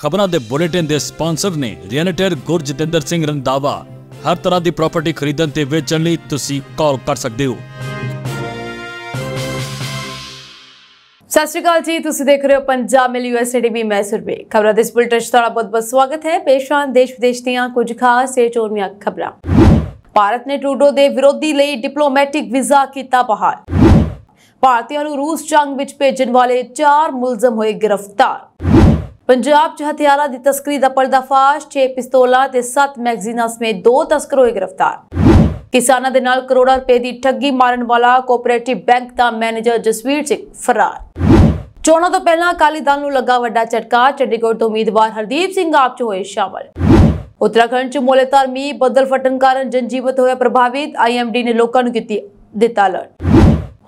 ਖਬਰਾਂ ਦੇ ਬੁਲੇਟਿਨ ਦੇ ਸਪਾਂਸਰ ਨੇ ਰੀਅਲਟਰ ਗੁਰਜਤਿੰਦਰ ਸਿੰਘ ਰੰਦਾਵਾ ਹਰ ਤਰ੍ਹਾਂ ਦੀ ਪ੍ਰਾਪਰਟੀ ਖਰੀਦਣ ਤੇ ਵੇਚਣ ਲਈ ਤੁਸੀਂ ਕਾਲ ਕਰ ਸਕਦੇ ਹੋ ਸਤਿ ਸ਼੍ਰੀ ਅਕਾਲ ਜੀ ਤੁਸੀਂ ਦੇਖ ਰਹੇ ਹੋ ਪੰਜਾਬ ਮਿਲ ਯੂਐਸਏ ਟੀਵੀ ਮੈਂ ਖਬਰਾਂ ਦੇ ਇਸ ਬੁਲੇਟਿਨ ਤੁਹਾਡਾ ਬਹੁਤ-ਬਹੁਤ ਸਵਾਗਤ ਹੈ ਪੇਸ਼ਾਨ ਦੇਸ਼ ਵਿਦੇਸ਼ ਦੀਆਂ ਕੁਝ ਖਾਸ ਤੇ ਚੋਰਮੀਆਂ ਖਬਰਾਂ ਭਾਰਤ ਨੇ ਟਰੂਡੋ ਦੇ ਵਿਰੋਧੀ ਲਈ ਡਿਪਲੋਮੈਟਿਕ ਵੀਜ਼ਾ ਕੀਤਾ ਬਹਾਲ ਭਾਰਤੀਆਂ ਨੂੰ ਰੂਸ ਜੰਗ ਵਿੱਚ ਭੇਜਣ ਵਾਲੇ 4 ਮੁਲਜ਼ਮ ਹੋਏ ਗ੍ਰਿਫਤਾਰ ਪੰਜਾਬ 'ਚ ਹਥਿਆਰਾਂ ਦੀ ਤਸਕਰੀ ਦਾ ਪਰਦਾਫਾਸ਼ 6 ਪਿਸਤੌਲਾਂ ਤੇ 7 ਮੈਗਜ਼ੀਨਾਂ ਸਮੇਤ ਦੋ ਤਸਕਰ ਹੋਏ ਗ੍ਰਿਫਤਾਰ ਕਿਸਾਨਾਂ ਦੇ ਨਾਲ ਕਰੋੜਾਂ ਰੁਪਏ ਦੀ ਠੱਗੀ ਮਾਰਨ ਵਾਲਾ ਕੋਆਪਰੇਟਿਵ ਬੈਂਕ ਦਾ ਮੈਨੇਜਰ ਜਸਵੀਰ ਸਿੰਘ ਫਰਾਰ ਚੋਣਾਂ ਤੋਂ ਪਹਿਲਾਂ ਅਕਾਲੀ ਦਲ ਨੂੰ ਲੱਗਾ ਵੱਡਾ ਝਟਕਾ ਚੰਡੀਗੜ੍ਹ ਤੋਂ ਉਮੀਦਵਾਰ ਹਰਦੀਪ ਸਿੰਘ ਆਪ 'ਚ ਹੋਏ ਸ਼ਾਮਲ ਉੱਤਰਾਖੰਡ 'ਚ ਮੋਲੇਤਾਰ ਮੀਂਹ ਬੱਦਲ ਫਟਣ ਕਾਰਨ ਜਨਜੀਵਨ ਹੋਇਆ ਪ੍ਰਭਾਵਿਤ ਆਈਐਮਡੀ ਨੇ ਲੋਕਾਂ ਨੂੰ ਕੀਤੀ ਦਿੱਤਾ ਅਲਰਟ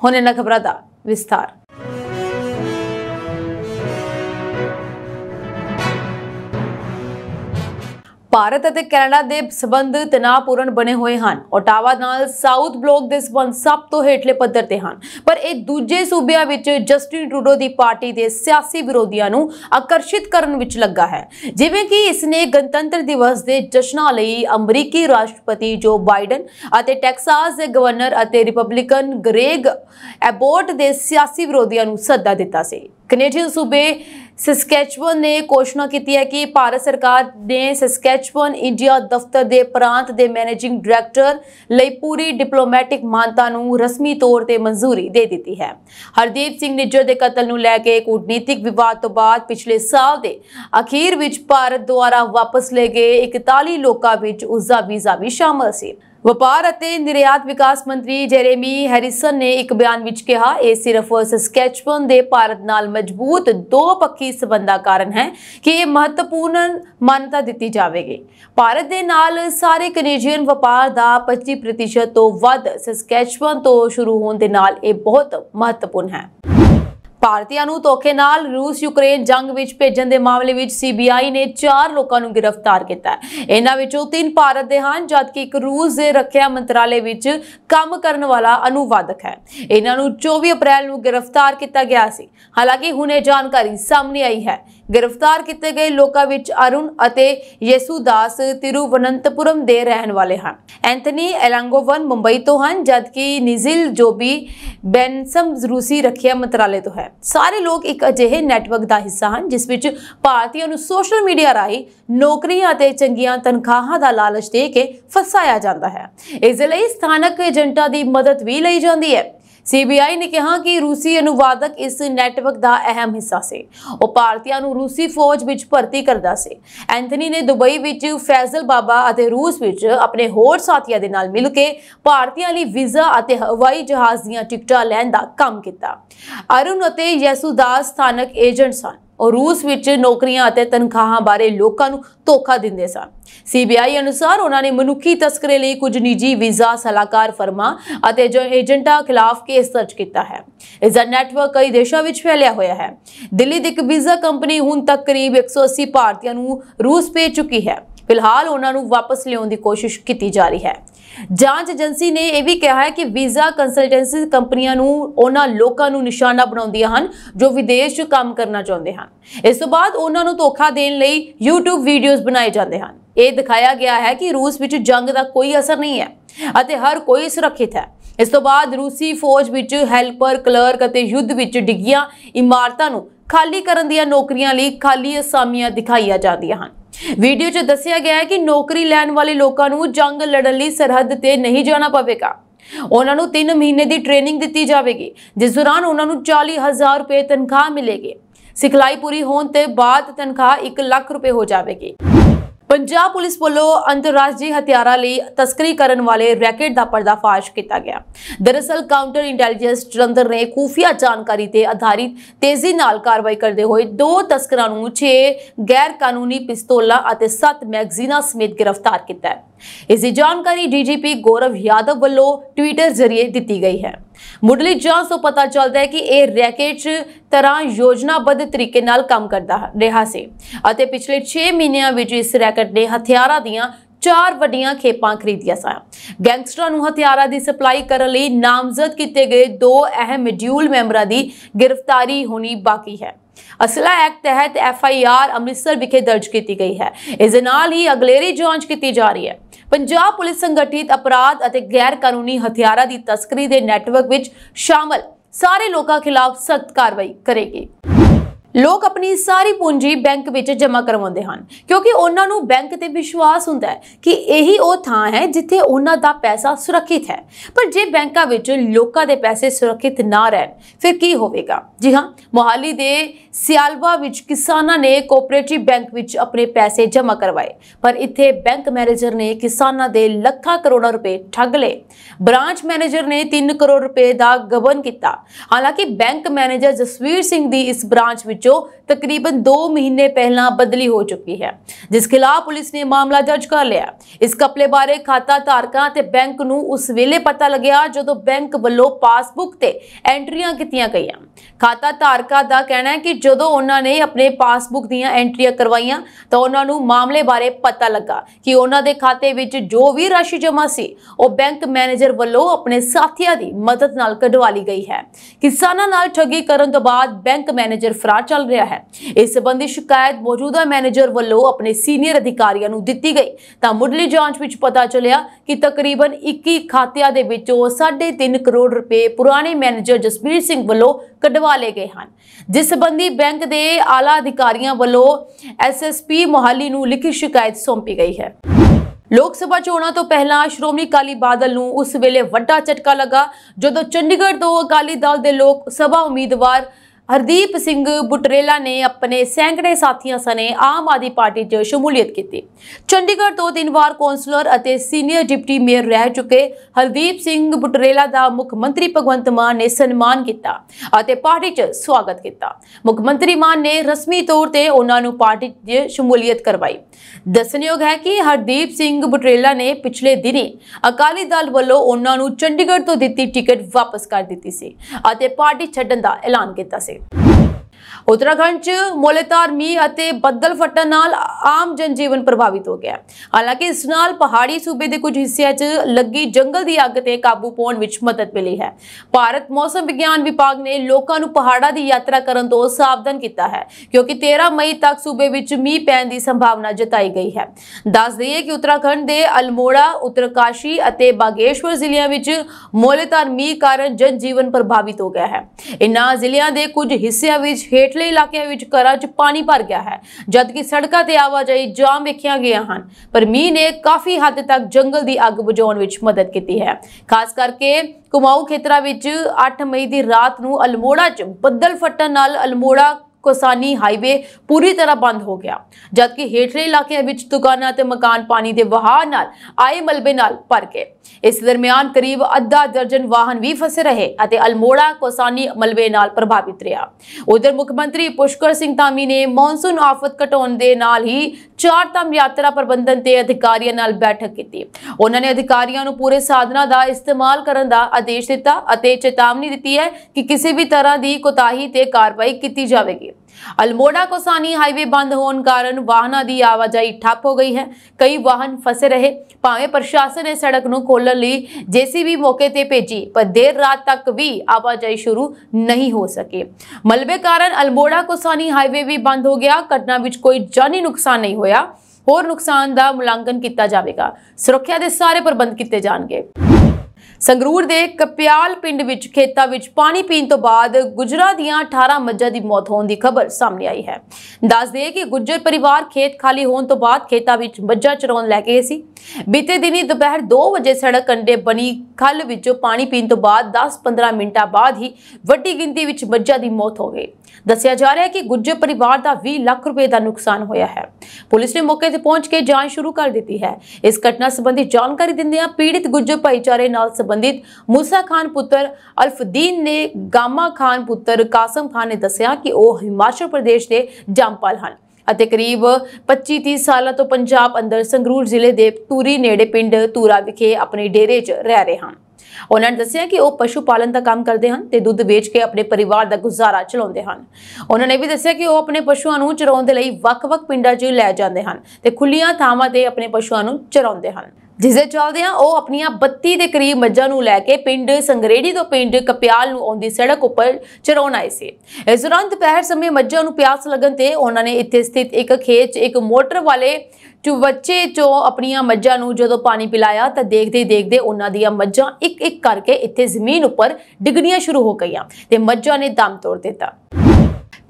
ਹੁਣ ਇਹਨਾਂ ਖਬਰਾਂ ਦਾ ਵਿਸਥਾਰ ਭਾਰਤ ਅਤੇ ਕੈਨੇਡਾ ਦੇ ਸਬੰਧ ਤਣਾਅਪੂਰਨ ਬਣੇ ਹੋਏ ਹਨ ਓਟਾਵਾ ਨਾਲ ਸਾਊਥ ਬਲੌਕ ਦੇ ਸਬੰਧ ਸਭ ਤੋਂ ਹੇਠਲੇ ਪੱਧਰ ਤੇ ਹਨ ਪਰ ਇਹ ਦੂਜੇ ਸੂਬਿਆਂ ਵਿੱਚ ਜਸਟਿਨ ਟਰੂਡੋ ਦੀ ਪਾਰਟੀ ਦੇ ਸਿਆਸੀ ਵਿਰੋਧੀਆਂ ਨੂੰ ਆਕਰਸ਼ਿਤ ਕਰਨ ਵਿੱਚ ਲੱਗਾ ਹੈ ਜਿਵੇਂ ਕਿ ਇਸ ਨੇ ਗਣਤੰਤਰ ਦਿਵਸ ਦੇ ਜਸ਼ਨਾਂ ਲਈ ਅਮਰੀਕੀ ਰਾਸ਼ਟਰਪਤੀ ਜੋ ਬਾਈਡਨ ਅਤੇ ਟੈਕਸਾਸ ਦੇ ਗਵਰਨਰ ਅਤੇ ਰਿਪਬਲਿਕਨ ਗ੍ਰੇਗ ਐਬੋਟ ਦੇ ਸਿਆਸੀ ਵਿਰੋਧੀਆਂ ਨੂੰ ਸੱਦਾ ਦਿੱਤਾ ਸੀ ਕੈਨੇਡੀਅਨ ਸੂਬੇ ਸਿਸਕੈਚਵਨ ਨੇ ਕੋਸ਼ਨਾ ਕੀਤੀ ਹੈ ਕਿ ਭਾਰਤ ਸਰਕਾਰ ਨੇ ਸਿਸਕੈਚਵਨ ਇੰਡੀਆ ਦਫ਼ਤਰ ਦੇ ਪ੍ਰਾਂਤ ਦੇ ਮੈਨੇਜਿੰਗ ਡਾਇਰੈਕਟਰ ਲਈ ਪੂਰੀ ਡਿਪਲੋਮੈਟਿਕ ਮਾਨਤਾ ਨੂੰ ਰਸਮੀ ਤੌਰ ਤੇ ਮਨਜ਼ੂਰੀ ਦੇ ਦਿੱਤੀ ਹੈ ਹਰਦੀਪ ਸਿੰਘ ਨਿੱਜਰ ਦੇ ਕਤਲ ਨੂੰ ਲੈ ਕੇ ਕੂਟਨੀਤਿਕ ਵਿਵਾਦ ਤੋਂ ਬਾਅਦ ਪਿਛਲੇ ਸਾਲ ਦੇ ਅਖੀਰ ਵਿੱਚ ਭਾਰਤ ਦੁਆਰਾ ਵਾਪਸ ਲਏ ਗਏ 41 ਲੋਕਾਂ ਵਿੱਚ ਉਸ ਦਾ ਵੀਜ਼ਾ ਵੀ ਸ਼ਾਮਲ ਸੀ ਵਪਾਰ ਅਤੇ ਨਿਰਯਾਤ ਵਿਕਾਸ ਮੰਤਰੀ ਜੈਰੇਮੀ ਹੈਰਿਸਨ ਨੇ ਇੱਕ ਬਿਆਨ ਵਿੱਚ ਕਿਹਾ ਇਹ ਸਿਰਫ ਸਕੈਚਪਨ ਦੇ ਭਾਰਤ ਨਾਲ ਮਜ਼ਬੂਤ ਦੋ ਪੱਖੀ ਸਬੰਧਾਂ ਕਾਰਨ ਹੈ ਕਿ ਇਹ ਮਹੱਤਵਪੂਰਨ ਮਾਨਤਾ ਦਿੱਤੀ ਜਾਵੇਗੀ ਭਾਰਤ ਦੇ ਨਾਲ ਸਾਰੇ ਕੈਨੇਡੀਅਨ ਵਪਾਰ ਦਾ 25% ਤੋਂ ਵੱਧ ਸਕੈਚਪਨ ਤੋਂ ਸ਼ੁਰੂ ਹੋਣ ਦੇ ਨਾਲ ਇਹ ਬਹੁਤ ਮਹੱਤਵਪੂਰਨ ਹੈ ਭਾਰਤੀਆਂ ਨੂੰ ਧੋਖੇ ਨਾਲ ਰੂਸ ਯੂਕਰੇਨ ਜੰਗ ਵਿੱਚ ਭੇਜਣ ਦੇ ਮਾਮਲੇ ਵਿੱਚ ਸੀਬੀਆਈ ਨੇ 4 ਲੋਕਾਂ ਨੂੰ ਗ੍ਰਿਫਤਾਰ ਕੀਤਾ ਹੈ ਇਹਨਾਂ ਵਿੱਚੋਂ 3 ਭਾਰਤ ਦੇ ਹਨ ਜਦਕਿ ਇੱਕ ਰੂਸ ਦੇ ਰੱਖਿਆ ਮੰਤਰਾਲੇ ਵਿੱਚ ਕੰਮ ਕਰਨ ਵਾਲਾ ਅਨੁਵਾਦਕ ਹੈ ਇਹਨਾਂ ਨੂੰ 24 ਅਪ੍ਰੈਲ ਨੂੰ ਗ੍ਰਿਫਤਾਰ ਕੀਤਾ ਗਿਆ ਸੀ ਹਾਲਾਂਕਿ ਹੁਣ ਇਹ ਜਾਣਕਾਰੀ ਸਾਹਮਣੇ ਆਈ ਹੈ ਗ੍ਰਿਫਤਾਰ ਕੀਤੇ ਗਏ ਲੋਕਾਂ ਵਿੱਚ ਅਰੁਣ ਅਤੇ ਯੇਸੂਦਾਸ ਤਿਰੂਵਨੰਤਪੁਰਮ ਦੇ ਰਹਿਣ ਵਾਲੇ ਹਨ ਐਂਥਨੀ ਐਲਾਂਗੋਵਨ ਮੁੰਬਈ ਤੋਂ ਹਨ ਜਦਕਿ ਨਿਜ਼ਿਲ ਜੋਬੀ ਬੈਂਸਮ ਰੂਸੀ ਰੱਖਿਆ ਮੰਤਰਾਲੇ ਤੋਂ ਹੈ ਸਾਰੇ ਲੋਕ ਇੱਕ ਅਜਿਹੇ ਨੈਟਵਰਕ ਦਾ ਹਿੱਸਾ ਹਨ ਜਿਸ ਵਿੱਚ ਭਾਰਤੀਆਂ ਨੂੰ ਸੋਸ਼ਲ ਮੀਡੀਆ ਰਾਹੀਂ ਨੌਕਰੀਆਂ ਅਤੇ ਚੰਗੀਆਂ ਤਨਖਾਹਾਂ ਦਾ ਲਾਲਚ ਦੇ ਕੇ ਫਸਾਇਆ ਜਾਂਦਾ ਹੈ ਇਸ ਲਈ ਸਥਾਨਕ ਏਜੰਟਾਂ ਦੀ ਮਦਦ ਵੀ ਲਈ ਜਾਂਦੀ ਹੈ ਸੀਬੀਆਈ ਨੇ ਕਿਹਾ ਕਿ ਰੂਸੀ ਅਨੁਵਾਦਕ ਇਸ ਨੈਟਵਰਕ ਦਾ ਅਹਿਮ ਹਿੱਸਾ ਸੀ ਉਹ ਭਾਰਤੀਆਂ ਨੂੰ ਰੂਸੀ ਫੌਜ ਵਿੱਚ ਭਰਤੀ ਕਰਦਾ ਸੀ ਐਂਥਨੀ ਨੇ ਦੁਬਈ ਵਿੱਚ ਫੈਜ਼ਲ ਬਾਬਾ ਅਤੇ ਰੂਸ ਵਿੱਚ ਆਪਣੇ ਹੋਰ ਸਾਥੀਆਂ ਦੇ ਨਾਲ ਮਿਲ ਕੇ ਭਾਰਤੀਆਂ ਲਈ ਵੀਜ਼ਾ ਅਤੇ ਹਵਾਈ ਜਹਾਜ਼ ਦੀਆਂ ਟਿਕਟਾਂ ਲੈਣ ਦਾ ਕੰਮ ਕੀਤਾ ਅਰੁਣ ਅਤੇ ਯਸੂਦਾਸ ਸਥਾਨਕ ਏਜੰਟ ਸਨ ਉਹ ਰੂਸ ਵਿੱਚ ਨੌਕਰੀਆਂ ਅਤੇ ਤਨਖਾਹਾਂ ਬਾਰੇ ਲੋਕਾਂ ਨੂੰ ਧੋਖਾ ਦਿੰਦੇ ਸਨ ਸੀਬੀਆਈ ਅਨੁਸਾਰ ਉਹਨਾਂ ਨੇ ਮਨੁੱਖੀ ਤਸਕਰੇ ਲਈ ਕੁਝ ਨਿੱਜੀ ਵੀਜ਼ਾ ਸਲਾਹਕਾਰ ਫਰਮਾਂ ਅਤੇ ਜੋ ਏਜੰਟਾਂ ਖਿਲਾਫ ਕੇਸ ਦਰਜ ਕੀਤਾ ਹੈ ਇਸ ਦਾ ਨੈਟਵਰਕ ਕਈ ਦੇਸ਼ਾਂ ਵਿੱਚ ਫੈਲਿਆ ਹੋਇਆ ਹੈ ਦਿੱਲੀ ਦੀ ਇੱਕ ਵੀਜ਼ਾ ਕੰਪਨੀ ਹੁਣ ਤੱਕ ਕਰੀਬ 180 ਭਾਰਤੀਆਂ ਨੂੰ ਰੂਸ ਭੇਜ ਚੁੱਕੀ ਹੈ ਫਿਲਹਾਲ ਉਹਨਾਂ ਨੂੰ ਵਾਪਸ ਲਿਆਉਣ ਦੀ ਕੋਸ਼ਿਸ਼ ਕੀਤੀ ਜਾ ਰਹੀ ਹੈ ਜਾਂਚ ਏਜੰਸੀ ਨੇ ਇਹ ਵੀ ਕਿਹਾ ਹੈ ਕਿ ਵੀਜ਼ਾ ਕੰਸਲਟੈਂਸੀ ਕੰਪਨੀਆਂ ਨੂੰ ਉਹਨਾਂ ਲੋਕਾਂ ਨੂੰ ਨਿਸ਼ਾਨਾ ਬਣਾਉਂਦੀਆਂ ਹਨ ਜੋ ਵਿਦੇਸ਼ 'ਚ ਕੰਮ ਕਰਨਾ ਚਾਹੁੰਦੇ ਹਨ ਇਸ ਤੋਂ ਬਾਅਦ ਉਹਨਾਂ ਨੂੰ ਧੋਖਾ ਦੇਣ ਲਈ YouTube ਵੀਡੀਓਜ਼ ਬਣਾਏ ਜਾਂਦੇ ਹਨ ਇਹ ਦਿਖਾਇਆ ਗਿਆ ਹੈ ਕਿ ਰੂਸ ਵਿੱਚ ਜੰਗ ਦਾ ਕੋਈ ਅਸਰ ਨਹੀਂ ਹੈ ਅਤੇ ਹਰ ਕੋਈ ਸੁਰੱਖਿਤ ਹੈ ਇਸ ਤੋਂ ਬਾਅਦ ਰੂਸੀ ਫੌਜ ਵਿੱਚ ਹੈਲਪਰ ਕਲਰਕ ਅਤੇ ਯੁੱਧ ਵਿੱਚ ਡਿੱਗੀਆਂ ਇਮਾਰਤਾਂ ਨੂੰ ਖਾਲੀ ਕਰਨ ਦੀਆਂ ਨੌਕਰੀਆਂ ਲਈ ਖਾਲੀ ਅਸਾਮੀਆਂ ਦਿਖਾਈਆਂ ਜਾਂਦੀਆਂ ਹਨ ਵੀਡੀਓ 'ਚ ਦੱਸਿਆ ਗਿਆ ਹੈ ਕਿ ਨੌਕਰੀ ਲੈਣ ਵਾਲੇ ਲੋਕਾਂ ਨੂੰ ਜੰਗ ਲੜਨ ਲਈ ਸਰਹੱਦ ਤੇ ਨਹੀਂ ਜਾਣਾ ਪਵੇਗਾ ਉਹਨਾਂ ਨੂੰ 3 ਮਹੀਨੇ ਦੀ ਟ੍ਰੇਨਿੰਗ ਦਿੱਤੀ ਜਾਵੇਗੀ ਜਿਸ ਦੌਰਾਨ ਉਹਨਾਂ ਨੂੰ 40000 ਰੁਪਏ ਤਨਖਾਹ ਮਿਲੇਗੀ ਸਿਖਲਾਈ ਪੂਰੀ ਹੋਣ ਤੇ ਬਾਅਦ ਤਨਖਾਹ 1 ਲੱਖ ਰੁਪਏ ਹੋ ਜਾਵੇਗੀ ਪੰਜਾਬ ਪੁਲਿਸ ਵੱਲੋਂ ਅੰਤਰਰਾਸ਼ਟਰੀ ਹਥਿਆਰਾਂ ਲਈ ਤਸਕਰੀ ਕਰਨ ਵਾਲੇ ਰੈਕੇਟ ਦਾ ਪਰਦਾਫਾਸ਼ ਕੀਤਾ ਗਿਆ ਦਰਅਸਲ ਕਾਊਂਟਰ ਇੰਟੈਲੀਜੈਂਸ ਜਲੰਧਰ ਨੇ ਖੂਫੀਆ ਜਾਣਕਾਰੀ ਤੇ ਆਧਾਰਿਤ ਤੇਜ਼ੀ ਨਾਲ ਕਾਰਵਾਈ ਕਰਦੇ ਹੋਏ ਦੋ ਤਸਕਰਾਂ ਨੂੰ 6 ਗੈਰ ਕਾਨੂੰਨੀ ਪਿਸਤੌਲਾਂ ਅਤੇ 7 ਮੈਗਜ਼ੀਨਾਂ ਸਮੇਤ ਗ੍ਰਿਫਤਾਰ ਕੀਤਾ ਹੈ ਇਸ ਦੀ ਜਾਣਕਾਰੀ ਡੀਜੀਪੀ ਗੌਰਵ ਯਾਦਵ ਵੱਲੋਂ ਟਵਿੱਟਰ ਜ਼ਰੀਏ ਦਿੱਤੀ ਗਈ ਹੈ ਮੁੱਢਲੀ ਜਾਂਚ ਤੋਂ ਪਤਾ ਚੱਲਦਾ ਹੈ ਕਿ ਇਹ ਰੈਕੇਟ ਤਰ੍ਹਾਂ ਯੋਜਨਾਬੱਧ ਤਰੀਕੇ ਨਾਲ ਕੰਮ ਕਰਦਾ ਰਿਹਾ ਸੀ ਅਤੇ ਪਿਛਲੇ 6 ਮਹੀਨਿਆਂ ਵਿੱਚ ਇਸ ਰੈਕੇਟ ਨੇ ਹਥਿਆਰਾਂ ਦੀਆਂ ਚਾਰ ਵੱਡੀਆਂ ਖੇਪਾਂ ਖਰੀਦੀਆਂ ਸਨ ਗੈਂਗਸਟਰਾਂ ਨੂੰ ਹਥਿਆਰਾਂ ਦੀ ਸਪਲਾਈ ਕਰਨ ਲਈ ਨਾਮਜ਼ਦ ਕੀਤੇ ਗਏ ਦੋ ਅਹਿਮ ਮਡਿਊਲ ਮੈਂਬਰਾਂ ਦੀ ਗ੍ਰਿਫਤਾਰੀ ਹੋਣੀ ਬਾਕੀ ਹੈ ਅਸਲਾ ਐਕਟ ਤਹਿਤ ਐਫ ਆਈ ਆਰ ਅੰਮ੍ਰਿਤਸਰ ਵਿਖੇ ਦਰਜ ਕੀਤੀ ਗਈ ਹੈ ਇਸ ਨਾਲ ਹੀ ਅਗਲੇਰੀ ਜਾਂਚ ਕੀਤੀ ਜਾ ਰਹੀ ਹੈ ਪੰਜਾਬ ਪੁਲਿਸ ਸੰਗਠਿਤ ਅਪਰਾਧ ਅਤੇ ਗੈਰ ਕਾਨੂੰਨੀ ਹਥਿਆਰਾਂ ਦੀ ਤਸਕਰੀ ਦੇ ਨੈਟਵਰਕ ਵਿੱਚ ਸ਼ਾਮਲ ਸਾਰੇ ਲੋਕਾਂ ਖਿਲਾਫ ਸਖਤ ਕਾਰਵਾਈ ਕਰੇਗੀ ਲੋਕ ਆਪਣੀ ਸਾਰੀ ਪੂੰਜੀ ਬੈਂਕ ਵਿੱਚ ਜਮ੍ਹਾਂ ਕਰਵਾਉਂਦੇ ਹਨ ਕਿਉਂਕਿ ਉਹਨਾਂ ਨੂੰ ਬੈਂਕ ਤੇ ਵਿਸ਼ਵਾਸ ਹੁੰਦਾ ਹੈ ਕਿ ਇਹੀ ਉਹ ਥਾਂ ਹੈ ਜਿੱਥੇ ਉਹਨਾਂ ਦਾ ਪੈਸਾ ਸੁਰੱਖਿਤ ਹੈ ਪਰ ਜੇ ਬੈਂਕਾਂ ਵਿੱਚ ਲੋਕਾਂ ਦੇ ਪੈਸੇ ਸੁਰੱਖਿਤ ਨਾ ਰਹਿਣ ਫਿਰ ਕੀ ਹੋਵੇਗਾ ਜੀ ਹਾਂ ਮੋਹਾਲੀ ਦੇ ਸਿਆਲਵਾ ਵਿੱਚ ਕਿਸਾਨਾਂ ਨੇ ਕੋਆਪਰੇਟਿਵ ਬੈਂਕ ਵਿੱਚ ਆਪਣੇ ਪੈਸੇ ਜਮ੍ਹਾਂ ਕਰਵਾਏ ਪਰ ਇੱਥੇ ਬੈਂਕ ਮੈਨੇਜਰ ਨੇ ਕਿਸਾਨਾਂ ਦੇ ਲੱਖਾਂ ਕਰੋੜਾਂ ਰੁਪਏ ਠੱਗ ਲਏ ਬ੍ਰਾਂਚ ਮੈਨੇਜਰ ਨੇ 3 ਕਰੋੜ ਰੁਪਏ ਦਾ ਗਬਨ ਕੀਤਾ ਹਾਲਾਂਕਿ ਬੈਂਕ ਮੈਨੇਜਰ ਜਸਵੀਰ ਸਿੰਘ ਦੀ ਇਸ ਬ੍ਰਾਂਚ ਵਿੱਚ ਵਿੱਚੋਂ ਤਕਰੀਬਨ 2 ਮਹੀਨੇ ਪਹਿਲਾਂ ਬਦਲੀ ਹੋ ਚੁੱਕੀ ਹੈ ਜਿਸ ਖਿਲਾਫ ਪੁਲਿਸ ਨੇ ਮਾਮਲਾ ਦਰਜ ਕਰ ਲਿਆ ਇਸ ਕਪਲੇ ਬਾਰੇ ਖਾਤਾ ਧਾਰਕਾਂ ਤੇ ਬੈਂਕ ਨੂੰ ਉਸ ਵੇਲੇ ਪਤਾ ਲੱਗਿਆ ਜਦੋਂ ਬੈਂਕ ਵੱਲੋਂ ਪਾਸਬੁੱਕ ਤੇ ਐਂਟਰੀਆਂ ਕੀਤੀਆਂ ਗਈਆਂ ਖਾਤਾ ਧਾਰਕਾਂ ਦਾ ਕਹਿਣਾ ਹੈ ਕਿ ਜਦੋਂ ਉਹਨਾਂ ਨੇ ਆਪਣੇ ਪਾਸਬੁੱਕ ਦੀਆਂ ਐਂਟਰੀਆਂ ਕਰਵਾਈਆਂ ਤਾਂ ਉਹਨਾਂ ਨੂੰ ਮਾਮਲੇ ਬਾਰੇ ਪਤਾ ਲੱਗਾ ਕਿ ਉਹਨਾਂ ਦੇ ਖਾਤੇ ਵਿੱਚ ਜੋ ਵੀ ਰਾਸ਼ੀ ਜਮ੍ਹਾਂ ਸੀ ਉਹ ਬੈਂਕ ਮੈਨੇਜਰ ਵੱਲੋਂ ਆਪਣੇ ਸਾਥੀਆਂ ਦੀ ਮਦਦ ਨਾਲ ਕਢਵਾ ਲਈ ਗਈ ਹੈ ਕਿਸਾਨਾਂ ਨਾਲ ਠੱਗੀ ਕਰਨ ਤੋਂ ਬਾਅਦ ਬੈਂਕ ਮੈਨੇਜਰ ਫਰਾਡ ਚੱਲ ਰਿਹਾ ਹੈ ਇਸ ਸੰਬੰਧੀ ਸ਼ਿਕਾਇਤ ਮੌਜੂਦਾ ਮੈਨੇਜਰ ਵੱਲੋਂ ਆਪਣੇ ਸੀਨੀਅਰ ਅਧਿਕਾਰੀਆਂ ਨੂੰ ਦਿੱਤੀ ਗਈ ਤਾਂ ਮੁੱਢਲੀ ਜਾਂਚ ਵਿੱਚ ਪਤਾ ਚੱਲਿਆ ਕਿ ਤਕਰੀਬਨ 21 ਖਾਤਿਆਂ ਦੇ ਵਿੱਚੋਂ 3.5 ਕਰੋੜ ਰੁਪਏ ਪੁਰਾਣੇ ਮੈਨੇਜਰ ਜਸਬੀਰ ਸਿੰਘ ਵੱਲੋਂ ਕਢਵਾ ਲਏ ਗਏ ਹਨ ਜਿਸ ਸੰਬੰਧੀ ਬੈਂਕ ਦੇ ਆਲਾ ਅਧਿਕਾਰੀਆਂ ਵੱਲੋਂ ਐਸਐਸਪੀ ਮੋਹਾਲੀ ਨੂੰ ਲਿਖੀ ਸ਼ਿਕਾਇਤ ਸੌਂਪੀ ਗਈ ਹੈ ਲੋਕ ਸਭਾ ਚੋਣਾਂ ਤੋਂ ਪਹਿਲਾਂ ਸ਼੍ਰੋਮਣੀ ਕਾਲੀ ਬਾਦਲ ਨੂੰ ਉਸ ਵੇਲੇ ਵੱਡਾ ਝਟਕਾ ਲੱਗਾ ਜਦੋਂ ਚੰਡੀਗੜ੍ਹ ਤੋਂ ਅਕਾਲੀ ਦਲ ਦੇ ਲੋਕ ਸਭਾ ਉਮੀਦਵਾਰ ਹਰਦੀਪ ਸਿੰਘ ਬੁਟਰੇਲਾ ਨੇ ਆਪਣੇ ਸੈਂਕੜੇ ਸਾਥੀਆਂ ਸਣੇ ਆਮ ਆਦੀ ਪਾਰਟੀ 'ਚ ਸ਼ਮੂਲੀਅਤ ਕੀਤੀ ਚੰਡੀਗੜ੍ਹ ਤੋਂ ਤਿੰਨ ਵਾਰ ਕੌਂਸਲਰ ਅਤੇ ਸੀਨੀਅਰ ਡਿਪਟੀ ਮੇਅਰ ਰਹਿ ਚੁੱਕੇ ਹਰਦੀਪ ਸਿੰਘ ਬੁਟਰੇਲਾ ਦਾ ਮੁੱਖ ਮੰਤਰੀ ਭਗਵੰਤ ਮਾਨ ਨੇ ਸਨਮਾਨ ਕੀਤਾ ਅਤੇ ਪਾਰਟੀ 'ਚ ਸਵਾਗਤ ਕੀਤਾ ਮੁੱਖ ਮੰਤਰੀ ਮਾਨ ਨੇ ਰਸਮੀ ਤੌਰ ਤੇ ਉਹਨਾਂ ਨੂੰ ਪਾਰਟੀ 'ਚ ਸ਼ਮੂਲੀਅਤ ਕਰਵਾਈ ਦੱਸਣਯੋਗ ਹੈ ਕਿ ਹਰਦੀਪ ਸਿੰਘ ਬੁਟਰੇਲਾ ਨੇ ਪਿਛਲੇ ਦਿਨੀ ਅਕਾਲੀ ਦਲ ਵੱਲੋਂ ਉਹਨਾਂ ਨੂੰ ਚੰਡੀਗੜ੍ਹ ਤੋਂ ਦਿੱਤੀ ਟਿਕਟ ਵਾਪਸ ਕਰ ਦਿੱਤੀ ਸੀ ਅਤੇ ਪਾਰਟੀ ਛੱਡਣ ਦਾ ਐਲਾਨ ਕੀਤਾ ਸੀ você. ਉੱਤਰਾਖੰਡ 'ਚ ਮੋਲੇਤਾਰ ਮੀਂਹ ਅਤੇ ਬੱਦਲ ਫਟਣ ਨਾਲ ਆਮ ਜਨਜੀਵਨ ਪ੍ਰਭਾਵਿਤ ਹੋ ਗਿਆ ਹਾਲਾਂਕਿ ਇਸ ਨਾਲ ਪਹਾੜੀ ਸੂਬੇ ਦੇ ਕੁਝ ਹਿੱਸਿਆਂ 'ਚ ਲੱਗੀ ਜੰਗਲ ਦੀ ਅੱਗ ਤੇ ਕਾਬੂ ਪਾਉਣ ਵਿੱਚ ਮਦਦ ਮਿਲੀ ਹੈ ਭਾਰਤ ਮੌਸਮ ਵਿਗਿਆਨ ਵਿਭਾਗ ਨੇ ਲੋਕਾਂ ਨੂੰ ਪਹਾੜਾਂ ਦੀ ਯਾਤਰਾ ਕਰਨ ਤੋਂ ਸਾਵਧਾਨ ਕੀਤਾ ਹੈ ਕਿਉਂਕਿ 13 ਮਈ ਤੱਕ ਸੂਬੇ ਵਿੱਚ ਮੀਂਹ ਪੈਣ ਦੀ ਸੰਭਾਵਨਾ ਜਤਾਈ ਗਈ ਹੈ ਦੱਸ ਦਈਏ ਕਿ ਉੱਤਰਾਖੰਡ ਦੇ ਅਲਮੋੜਾ ਉਤਰਕਾਸ਼ੀ ਅਤੇ ਬਾਗੇਸ਼ਵਰ ਜ਼ਿਲ੍ਹਿਆਂ ਵਿੱਚ ਮੋਲੇਤਾਰ ਮੀਂਹ ਕਾਰਨ ਜਨਜੀਵਨ ਪ੍ਰਭਾਵਿਤ ਹੋ ਗਿਆ ਹੈ ਇਨ੍ਹਾਂ ਜ਼ਿਲ੍ਹਿਆਂ ਦੇ ਕੁਝ ਹਿੱਸਿਆਂ ਵਿੱਚ ਹੇਠਲੇ ਇਲਾਕਿਆਂ ਵਿੱਚ ਘਰਾਂ 'ਚ ਪਾਣੀ ਭਰ ਗਿਆ ਹੈ ਜਦਕਿ ਸੜਕਾਂ ਤੇ ਆਵਾਜਾਈ ਜਾਮ ਵੇਖਿਆ ਗਿਆ ਹਨ ਪਰ ਮੀਂਹ ਨੇ ਕਾਫੀ ਹੱਦ ਤੱਕ ਜੰਗਲ ਦੀ ਅੱਗ ਬੁਝਾਉਣ ਵਿੱਚ ਮਦਦ ਕੀਤੀ ਹੈ ਖਾਸ ਕਰਕੇ ਕੁਮਾਊ ਖੇਤਰਾ ਵਿੱਚ 8 ਮਈ ਦੀ ਰਾਤ ਨੂੰ ਅਲਮੋੜਾ 'ਚ ਬੱਦਲ ਫਟਣ ਨਾਲ ਅਲਮੋੜਾ ਕੋਸਾਨੀ ਹਾਈਵੇ ਪੂਰੀ ਤਰ੍ਹਾਂ ਬੰਦ ਹੋ ਗਿਆ ਜਦਕਿ ਹੇਠਲੇ ਇਲਾਕਿਆਂ ਵਿੱਚ ਦੁਕਾਨਾਂ ਤੇ ਮਕਾਨ ਪਾਣੀ ਦੇ ਵਹਾਅ ਨਾਲ ਆਏ ਮਲਬੇ ਨਾਲ ਭਰ ਗਏ ਇਸ ਦਰਮਿਆਨ ਕਰੀਬ ਅੱਧਾ ਦਰਜਨ ਵਾਹਨ ਵੀ ਫਸੇ ਰਹੇ ਅਤੇ ਅਲਮੋੜਾ ਕੋਸਾਨੀ ਮਲਬੇ ਨਾਲ ਪ੍ਰਭਾਵਿਤ ਰਿਹਾ ਉਧਰ ਮੁੱਖ ਮੰਤਰੀ ਪੁਸ਼ਕਰ ਸਿੰਘ ਧਾਮੀ ਨੇ ਮੌਨਸੂਨ ਆਫਤ ਘਟਾਉਣ ਦੇ ਨਾਲ ਹੀ ਚਾਰ ਧਾਮ ਯਾਤਰਾ ਪ੍ਰਬੰਧਨ ਦੇ ਅਧਿਕਾਰੀਆਂ ਨਾਲ ਬੈਠਕ ਕੀਤੀ ਉਹਨਾਂ ਨੇ ਅਧਿਕਾਰੀਆਂ ਨੂੰ ਪੂਰੇ ਸਾਧਨਾਂ ਦਾ ਇਸਤੇਮਾਲ ਕਰਨ ਦਾ ਆਦੇਸ਼ ਦਿੱਤਾ ਅਤੇ ਚੇਤਾਵਨੀ ਦਿੱਤੀ ਹੈ ਕਿ ਕਿਸੇ ਵੀ ਤਰ੍ਹਾਂ ਦੀ ਕੋਤਾਹੀ ਤੇ ਕਾਰਵਾਈ ਕੀਤੀ ਜਾਵੇਗੀ ਅਲਮੋੜਾ ਕੋਸਾਨੀ ਹਾਈਵੇ ਬੰਦ ਹੋਣ ਕਾਰਨ ਵਾਹਨਾਂ ਦੀ ਆਵਾਜਾਈ ਠੱਪ ਹੋ ਗਈ ਹੈ ਕਈ ਵਾਹਨ ਫਸੇ ਰਹੇ ਭਾਵੇਂ ਪ੍ਰਸ਼ਾਸਨ ਨੇ ਸੜਕ ਨੂੰ ਖੋਲਣ ਲਈ ਜੀਸੀਬੀ ਮੌਕੇ ਤੇ ਭੇਜੀ ਪਰ ਦੇਰ ਰਾਤ ਤੱਕ ਵੀ ਆਵਾਜਾਈ ਸ਼ੁਰੂ ਨਹੀਂ ਹੋ ਸਕੇ ਮਲਬੇ ਕਾਰਨ ਅਲਮੋੜਾ ਕੋਸਾਨੀ ਹਾਈਵੇ ਵੀ ਬੰਦ ਹੋ ਗਿਆ ਘਟਨਾ ਵਿੱਚ ਕੋਈ ਜਾਨੀ ਨੁਕਸਾਨ ਨਹੀਂ ਹੋਇਆ ਹੋਰ ਨੁਕਸਾਨ ਦਾ ਮੁਲਾਂਕਣ ਕੀਤਾ ਜਾਵੇਗਾ ਸੁਰੱਖਿਆ ਦੇ ਸਾਰੇ ਪ੍ਰਬੰਧ ਕੀਤੇ ਜਾਣਗੇ ਸੰਗਰੂਰ ਦੇ ਕਪਿਆਲ ਪਿੰਡ ਵਿੱਚ ਖੇਤਾਂ ਵਿੱਚ ਪਾਣੀ ਪੀਣ ਤੋਂ ਬਾਅਦ ਗੁਜਰਾ ਦੀਆਂ 18 ਮੱਝਾਂ ਦੀ ਮੌਤ ਹੋਣ ਦੀ ਖਬਰ ਸਾਹਮਣੇ ਆਈ ਹੈ ਦੱਸਦੇ ਕਿ ਗੁੱਜਰ ਪਰਿਵਾਰ ਖੇਤ ਖਾਲੀ ਹੋਣ ਤੋਂ ਬਾਅਦ ਖੇਤਾਂ ਵਿੱਚ ਮੱਝਾਂ ਚਰਾਉਣ ਲੈ ਗਏ ਸੀ ਬੀਤੇ ਦਿਨੀ ਦੁਪਹਿਰ 2 ਵਜੇ ਸੜਕ ਕੰਢੇ ਬਣੀ ਖੱਲ ਵਿੱਚੋਂ ਪਾਣੀ ਪੀਣ ਤੋਂ ਬਾਅਦ 10-15 ਮਿੰਟਾਂ ਬਾਅਦ ਹੀ ਵੱਡੀ ਗਿਣਤੀ ਵਿੱਚ ਮੱਝਾਂ ਦੀ ਮੌਤ ਹੋ ਗਈ ਦੱਸਿਆ ਜਾ ਰਿਹਾ ਹੈ ਕਿ ਗੁੱਜਰ ਪਰਿਵਾਰ ਦਾ 20 ਲੱਖ ਰੁਪਏ ਦਾ ਨੁਕਸਾਨ ਹੋਇਆ ਹੈ ਪੁਲਿਸ ਨੇ ਮੌਕੇ ਤੇ ਪਹੁੰਚ ਕੇ ਜਾਂਚ ਸ਼ੁਰੂ ਕਰ ਦਿੱਤੀ ਹੈ ਇਸ ਘਟਨਾ ਸੰਬੰਧੀ ਜਾਣਕਾਰੀ ਦਿੰਦਿਆਂ ਪੀੜਿਤ ਗੁੱਜਰ ਭਾਈਚਾਰੇ ਨਾਲ ਸੰਬੰਧਿਤ ਮੂਸਾ ਖਾਨ ਪੁੱਤਰ ਅਲਫਦੀਨ ਨੇ ਗਾਮਾ ਖਾਨ ਪੁੱਤਰ ਕਾਸਮ ਖਾਨ ਨੇ ਦੱਸਿਆ ਕਿ ਉਹ ਹਿਮਾਚਲ ਪ੍ਰਦੇਸ਼ ਦੇ ਜੰਪਾਲ ਹਨ ਅਤੇ ਕਰੀਬ 25-30 ਸਾਲਾਂ ਤੋਂ ਪੰਜਾਬ ਅੰਦਰ ਸੰਗਰੂਰ ਜ਼ਿਲ੍ਹੇ ਦੇ ਤੂਰੀ ਨੇੜੇ ਪਿੰਡ ਤੂਰਾ ਵਿਖੇ ਆਪਣੇ ਡੇਰੇ 'ਚ ਰਹਿ ਰਹੇ ਹਨ ਉਹਨਾਂ ਨੇ ਦੱਸਿਆ ਕਿ ਉਹ ਪਸ਼ੂ ਪਾਲਣ ਦਾ ਕੰਮ ਕਰਦੇ ਹਨ ਤੇ ਦੁੱਧ ਵੇਚ ਕੇ ਆਪਣੇ ਪਰਿਵਾਰ ਦਾ ਗੁਜ਼ਾਰਾ ਚਲਾਉਂਦੇ ਹਨ ਉਹਨਾਂ ਨੇ ਵੀ ਦੱਸਿਆ ਕਿ ਉਹ ਆਪਣੇ ਪਸ਼ੂਆਂ ਨੂੰ ਚਰਾਉਣ ਦੇ ਲਈ ਵੱਖ-ਵੱਖ ਪਿੰਡਾਂ 'ਚ ਲੈ ਜਾਂਦੇ ਹਨ ਤੇ ਖੁੱਲੀਆਂ ਥਾਵਾਂ ਤੇ ਆਪਣੇ ਪਸ਼ੂਆਂ ਨੂੰ ਚਰਾਉਂਦੇ ਹਨ ਜਿਸ ਦੇ ਆ ਉਹ ਆਪਣੀਆਂ 32 ਦੇ ਕਰੀਬ ਮੱਝਾਂ ਨੂੰ ਲੈ ਕੇ ਪਿੰਡ ਸੰਗਰੇੜੀ ਤੋਂ ਪਿੰਡ ਕਪਿਆਲ ਨੂੰ ਆਉਂਦੀ ਸੜਕ ਉੱਪਰ ਚਰਾਉਣ ਆਏ ਸੀ ਇਸ ਦੌਰਾਨ ਦੁਪਹਿਰ ਸਮੇਂ ਮੱਝਾਂ ਨੂੰ ਪਿਆਸ ਲੱਗਣ ਤੇ ਉਹਨਾਂ ਨੇ ਇੱਥੇ ਸਥਿਤ ਇੱਕ ਖੇਤ 'ਚ ਇੱਕ ਮੋਟਰ ਵਾਲੇ ਜੋ ਬੱਚੇ ਜੋ ਆਪਣੀਆਂ ਮੱਝਾਂ ਨੂੰ ਜਦੋਂ ਪਾਣੀ ਪਿਲਾਇਆ ਤਾਂ ਦੇਖਦੇ ਦੇਖਦੇ ਉਹਨਾਂ ਦੀਆਂ ਮੱਝਾਂ ਇੱਕ ਇੱਕ ਕਰਕੇ ਇੱਥੇ ਜ਼ਮੀਨ ਉੱਪਰ ਡਿੱਗਣੀਆਂ ਸ਼ੁਰੂ ਹੋ ਗਈਆਂ ਤੇ ਮੱਝਾਂ ਨੇ ਦਮ ਤੋੜ ਦਿੱਤਾ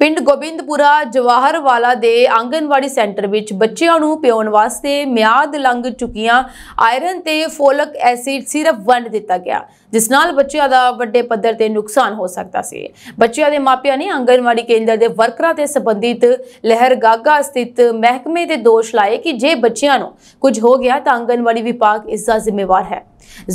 ਪਿੰਡ ਗੋਬਿੰਦਪੁਰਾ ਜਵਾਹਰਵਾਲਾ ਦੇ ਆਂਗਨਵਾੜੀ ਸੈਂਟਰ ਵਿੱਚ ਬੱਚਿਆਂ ਨੂੰ ਪਿਉਣ ਵਾਸਤੇ ਮਿਆਦ ਲੰਘ ਚੁੱਕੀਆਂ ਆਇਰਨ ਤੇ ਫੋਲਿਕ ਐਸਿਡ ਸਿਰਫ ਵੰਡ ਦਿੱਤਾ ਗਿਆ ਜਿਸ ਨਾਲ ਬੱਚਿਆਂ ਦਾ ਵੱਡੇ ਪੱਧਰ ਤੇ ਨੁਕਸਾਨ ਹੋ ਸਕਦਾ ਸੀ ਬੱਚਿਆਂ ਦੇ ਮਾਪਿਆਂ ਨੇ ਅੰਗਨਵਾੜੀ ਕੇਂਦਰ ਦੇ ਵਰਕਰਾਂ ਤੇ ਸੰਬੰਧਿਤ ਗਾਗਾ ਸਥਿਤ ਮਹਿਕਮੇ ਦੇ ਦੋਸ਼ ਲਾਏ ਕਿ ਜੇ ਬੱਚਿਆਂ ਨੂੰ ਕੁਝ ਹੋ ਗਿਆ ਤਾਂ ਅੰਗਨਵਾੜੀ ਵਿਭਾਗ ਇਸ ਦਾ ਜ਼ਿੰਮੇਵਾਰ ਹੈ